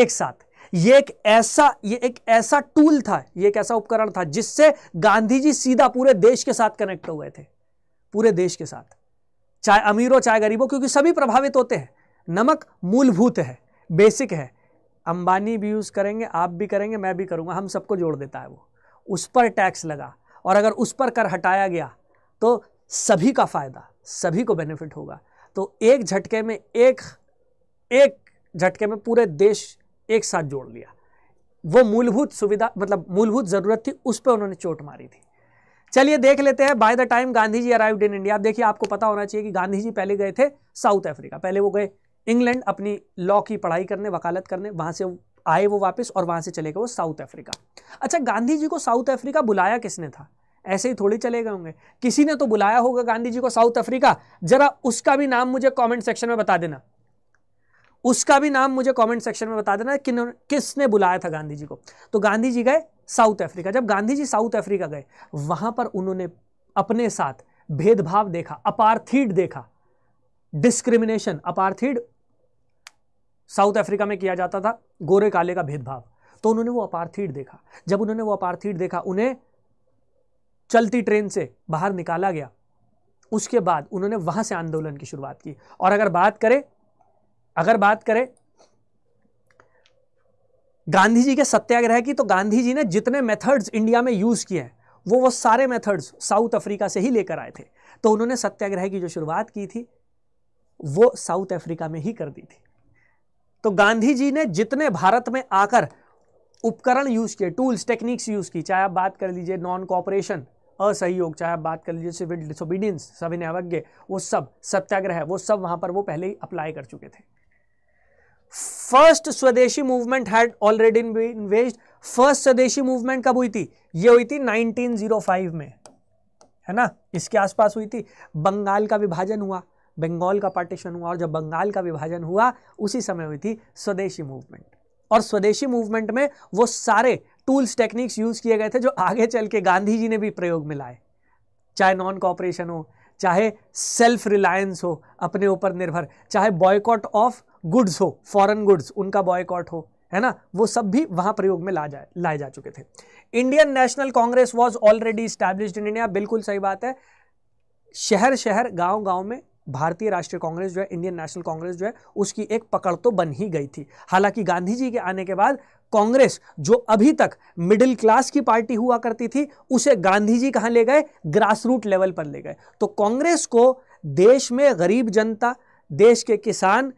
एक साथ ये एक ऐसा ये एक ऐसा टूल था ये एक ऐसा उपकरण था जिससे गांधी जी सीधा पूरे देश के साथ कनेक्ट हो गए थे पूरे देश के साथ चाहे अमीर हो चाहे गरीब हो क्योंकि सभी प्रभावित होते हैं नमक मूलभूत है बेसिक है अंबानी भी यूज़ करेंगे आप भी करेंगे मैं भी करूँगा हम सबको जोड़ देता है वो उस पर टैक्स लगा और अगर उस पर कर हटाया गया तो सभी का फ़ायदा सभी को बेनिफिट होगा तो एक झटके में एक एक झटके में पूरे देश एक साथ जोड़ लिया वो मूलभूत सुविधा मतलब मूलभूत ज़रूरत थी उस पर उन्होंने चोट मारी थी चलिए देख लेते हैं by the time Gandhi ji arrived in India देखिए आपको पता होना चाहिए कि गांधी जी पहले गए थे साउथ अफ्रीका पहले वो गए इंग्लैंड अपनी लॉ की पढ़ाई करने वकालत करने वहाँ से आए वो वापस और वहाँ से चले गए वो साउथ अफ्रीका अच्छा गांधी जी को साउथ अफ्रीका बुलाया किसने था ऐसे ही थोड़ी चले गए होंगे किसी ने तो बुलाया होगा गांधी जी को साउथ अफ्रीका जरा उसका भी नाम मुझे कमेंट सेक्शन में बता देना उसका भी नाम मुझे कमेंट सेक्शन में बता देना कि किसने बुलाया था गांधी जी को तो गांधी जी गए साउथ अफ्रीका जब गांधी जी साउथ अफ्रीका गए वहां पर उन्होंने अपने साथ भेदभाव देखा अपार्थीड देखा डिस्क्रिमिनेशन अपार्थीड साउथ अफ्रीका में किया जाता था गोरे काले का भेदभाव तो उन्होंने वो अपार्थीड देखा जब उन्होंने वो अपार्थीड देखा उन्हें चलती ट्रेन से बाहर निकाला गया उसके बाद उन्होंने वहां से आंदोलन की शुरुआत की और अगर बात करें अगर बात करें गांधी जी के सत्याग्रह की तो गांधी जी ने जितने मेथड्स इंडिया में यूज़ किए हैं वो वो सारे मेथड्स साउथ अफ्रीका से ही लेकर आए थे तो उन्होंने सत्याग्रह की जो शुरुआत की थी वो साउथ अफ्रीका में ही कर दी थी तो गांधी जी ने जितने भारत में आकर उपकरण यूज़ किए टूल्स टेक्निक्स यूज़ की चाहे आप बात कर लीजिए नॉन कॉपरेशन असहयोग चाहे आप बात कर लीजिए सिविल डिसोबीडियंस सविनय अवज्ञ वो सब सत्याग्रह वो सब वहां पर वो पहले ही अप्लाई कर चुके थे first Swadeshi movement had already been waged first Swadeshi movement कब हुई थी ये हुई थी 1905 में है ना इसके आसपास हुई थी बंगाल का विभाजन हुआ बंगाल का पार्टीशन हुआ और जब बंगाल का विभाजन हुआ उसी समय हुई थी स्वदेशी मूवमेंट और स्वदेशी मूवमेंट में वो सारे टूल्स टेक्निक्स यूज़ किए गए थे जो आगे चल के गांधी जी ने भी प्रयोग में लाए चाहे नॉन कॉपरेशन हो चाहे सेल्फ रिलायंस हो अपने ऊपर निर्भर चाहे बॉयकॉट ऑफ गुड्स हो फॉरेन गुड्स उनका बॉयकॉट हो है ना वो सब भी वहां प्रयोग में ला जाए लाए जा चुके थे Indian National Congress was already established in India बिल्कुल सही बात है शहर शहर गांव गांव में भारतीय राष्ट्रीय कांग्रेस जो है इंडियन नेशनल कांग्रेस जो है उसकी एक पकड़ तो बन ही गई थी हालांकि गांधी जी के आने के बाद कांग्रेस जो अभी तक मिडिल क्लास की पार्टी हुआ करती थी उसे गांधी जी कहाँ ले गए ग्रासरूट लेवल पर ले गए तो कांग्रेस को देश में गरीब जनता देश के किसान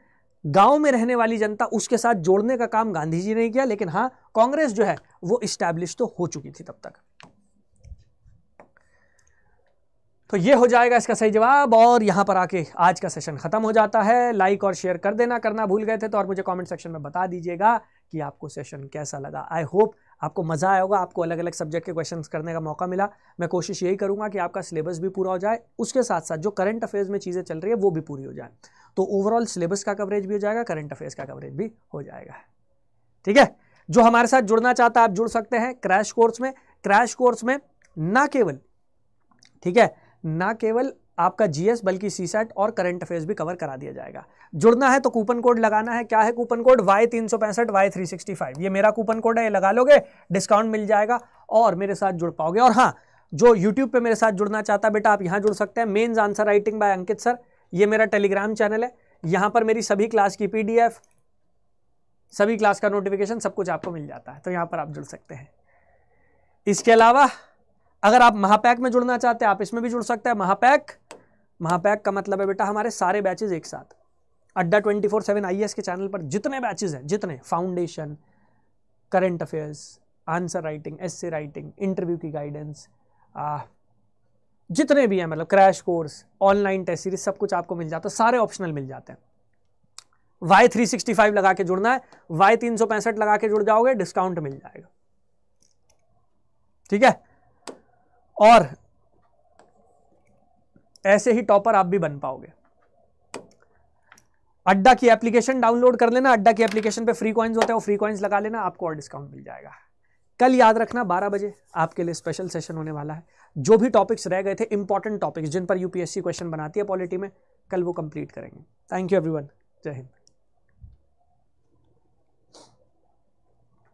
गांव में रहने वाली जनता उसके साथ जोड़ने का काम गांधी जी ने किया लेकिन हाँ कांग्रेस जो है वो स्टैब्लिश तो हो चुकी थी तब तक तो ये हो जाएगा इसका सही जवाब और यहाँ पर आके आज का सेशन खत्म हो जाता है लाइक और शेयर कर देना करना भूल गए थे तो और मुझे कमेंट सेक्शन में बता दीजिएगा कि आपको सेशन कैसा लगा आई होप आपको मज़ा आया होगा आपको अलग अलग सब्जेक्ट के क्वेश्चंस करने का मौका मिला मैं कोशिश यही करूंगा कि आपका सिलेबस भी पूरा हो जाए उसके साथ साथ जो करंट अफेयर्स में चीज़ें चल रही है वो भी पूरी हो जाए तो ओवरऑल सिलेबस का कवरेज भी हो जाएगा करंट अफेयर्स का कवरेज भी हो जाएगा ठीक है जो हमारे साथ जुड़ना चाहता है आप जुड़ सकते हैं क्रैश कोर्स में क्रैश कोर्स में ना केवल ठीक है ना केवल आपका जीएस बल्कि सी सेट और करंट अफेयर्स भी कवर करा दिया जाएगा जुड़ना है तो कूपन कोड लगाना है क्या है कूपन कोड वाई तीन सौ पैंसठ वाई थ्री सिक्सटी फाइव ये मेरा कूपन कोड है ये लगा लोगे डिस्काउंट मिल जाएगा और मेरे साथ जुड़ पाओगे और हाँ जो यूट्यूब पे मेरे साथ जुड़ना चाहता है बेटा आप यहाँ जुड़ सकते हैं mains answer writing by Ankit sir ये मेरा टेलीग्राम चैनल है यहाँ पर मेरी सभी क्लास की पी सभी क्लास का नोटिफिकेशन सब कुछ आपको मिल जाता है तो यहाँ पर आप जुड़ सकते हैं इसके अलावा अगर आप महापैक में जुड़ना चाहते हैं आप इसमें भी जुड़ सकते हैं महापैक महापैक का मतलब है बेटा हमारे सारे बैचेज एक साथ अड्डा ट्वेंटी फोर सेवन आई के चैनल पर जितने बैचेज हैं जितने foundation current affairs answer writing essay writing interview की गाइडेंस जितने भी हैं मतलब crash course online test series सब कुछ आपको मिल जाता है सारे ऑप्शनल मिल जाते हैं Y365 लगा के जुड़ना है Y365 लगा के जुड़ जाओगे डिस्काउंट मिल जाएगा ठीक है और ऐसे ही टॉपर आप भी बन पाओगे अड्डा की एप्लीकेशन डाउनलोड कर लेना अड्डा की एप्लीकेशन पे फ्री कॉइन्स होते हैं वो फ्री कॉइन्स लगा लेना आपको और डिस्काउंट मिल जाएगा कल याद रखना 12 बजे आपके लिए स्पेशल सेशन होने वाला है जो भी टॉपिक्स रह गए थे इंपॉर्टेंट टॉपिक्स जिन पर यूपीएससी क्वेश्चन बनाती है पॉलिटी में कल वो कंप्लीट करेंगे थैंक यू एवरी जय हिंद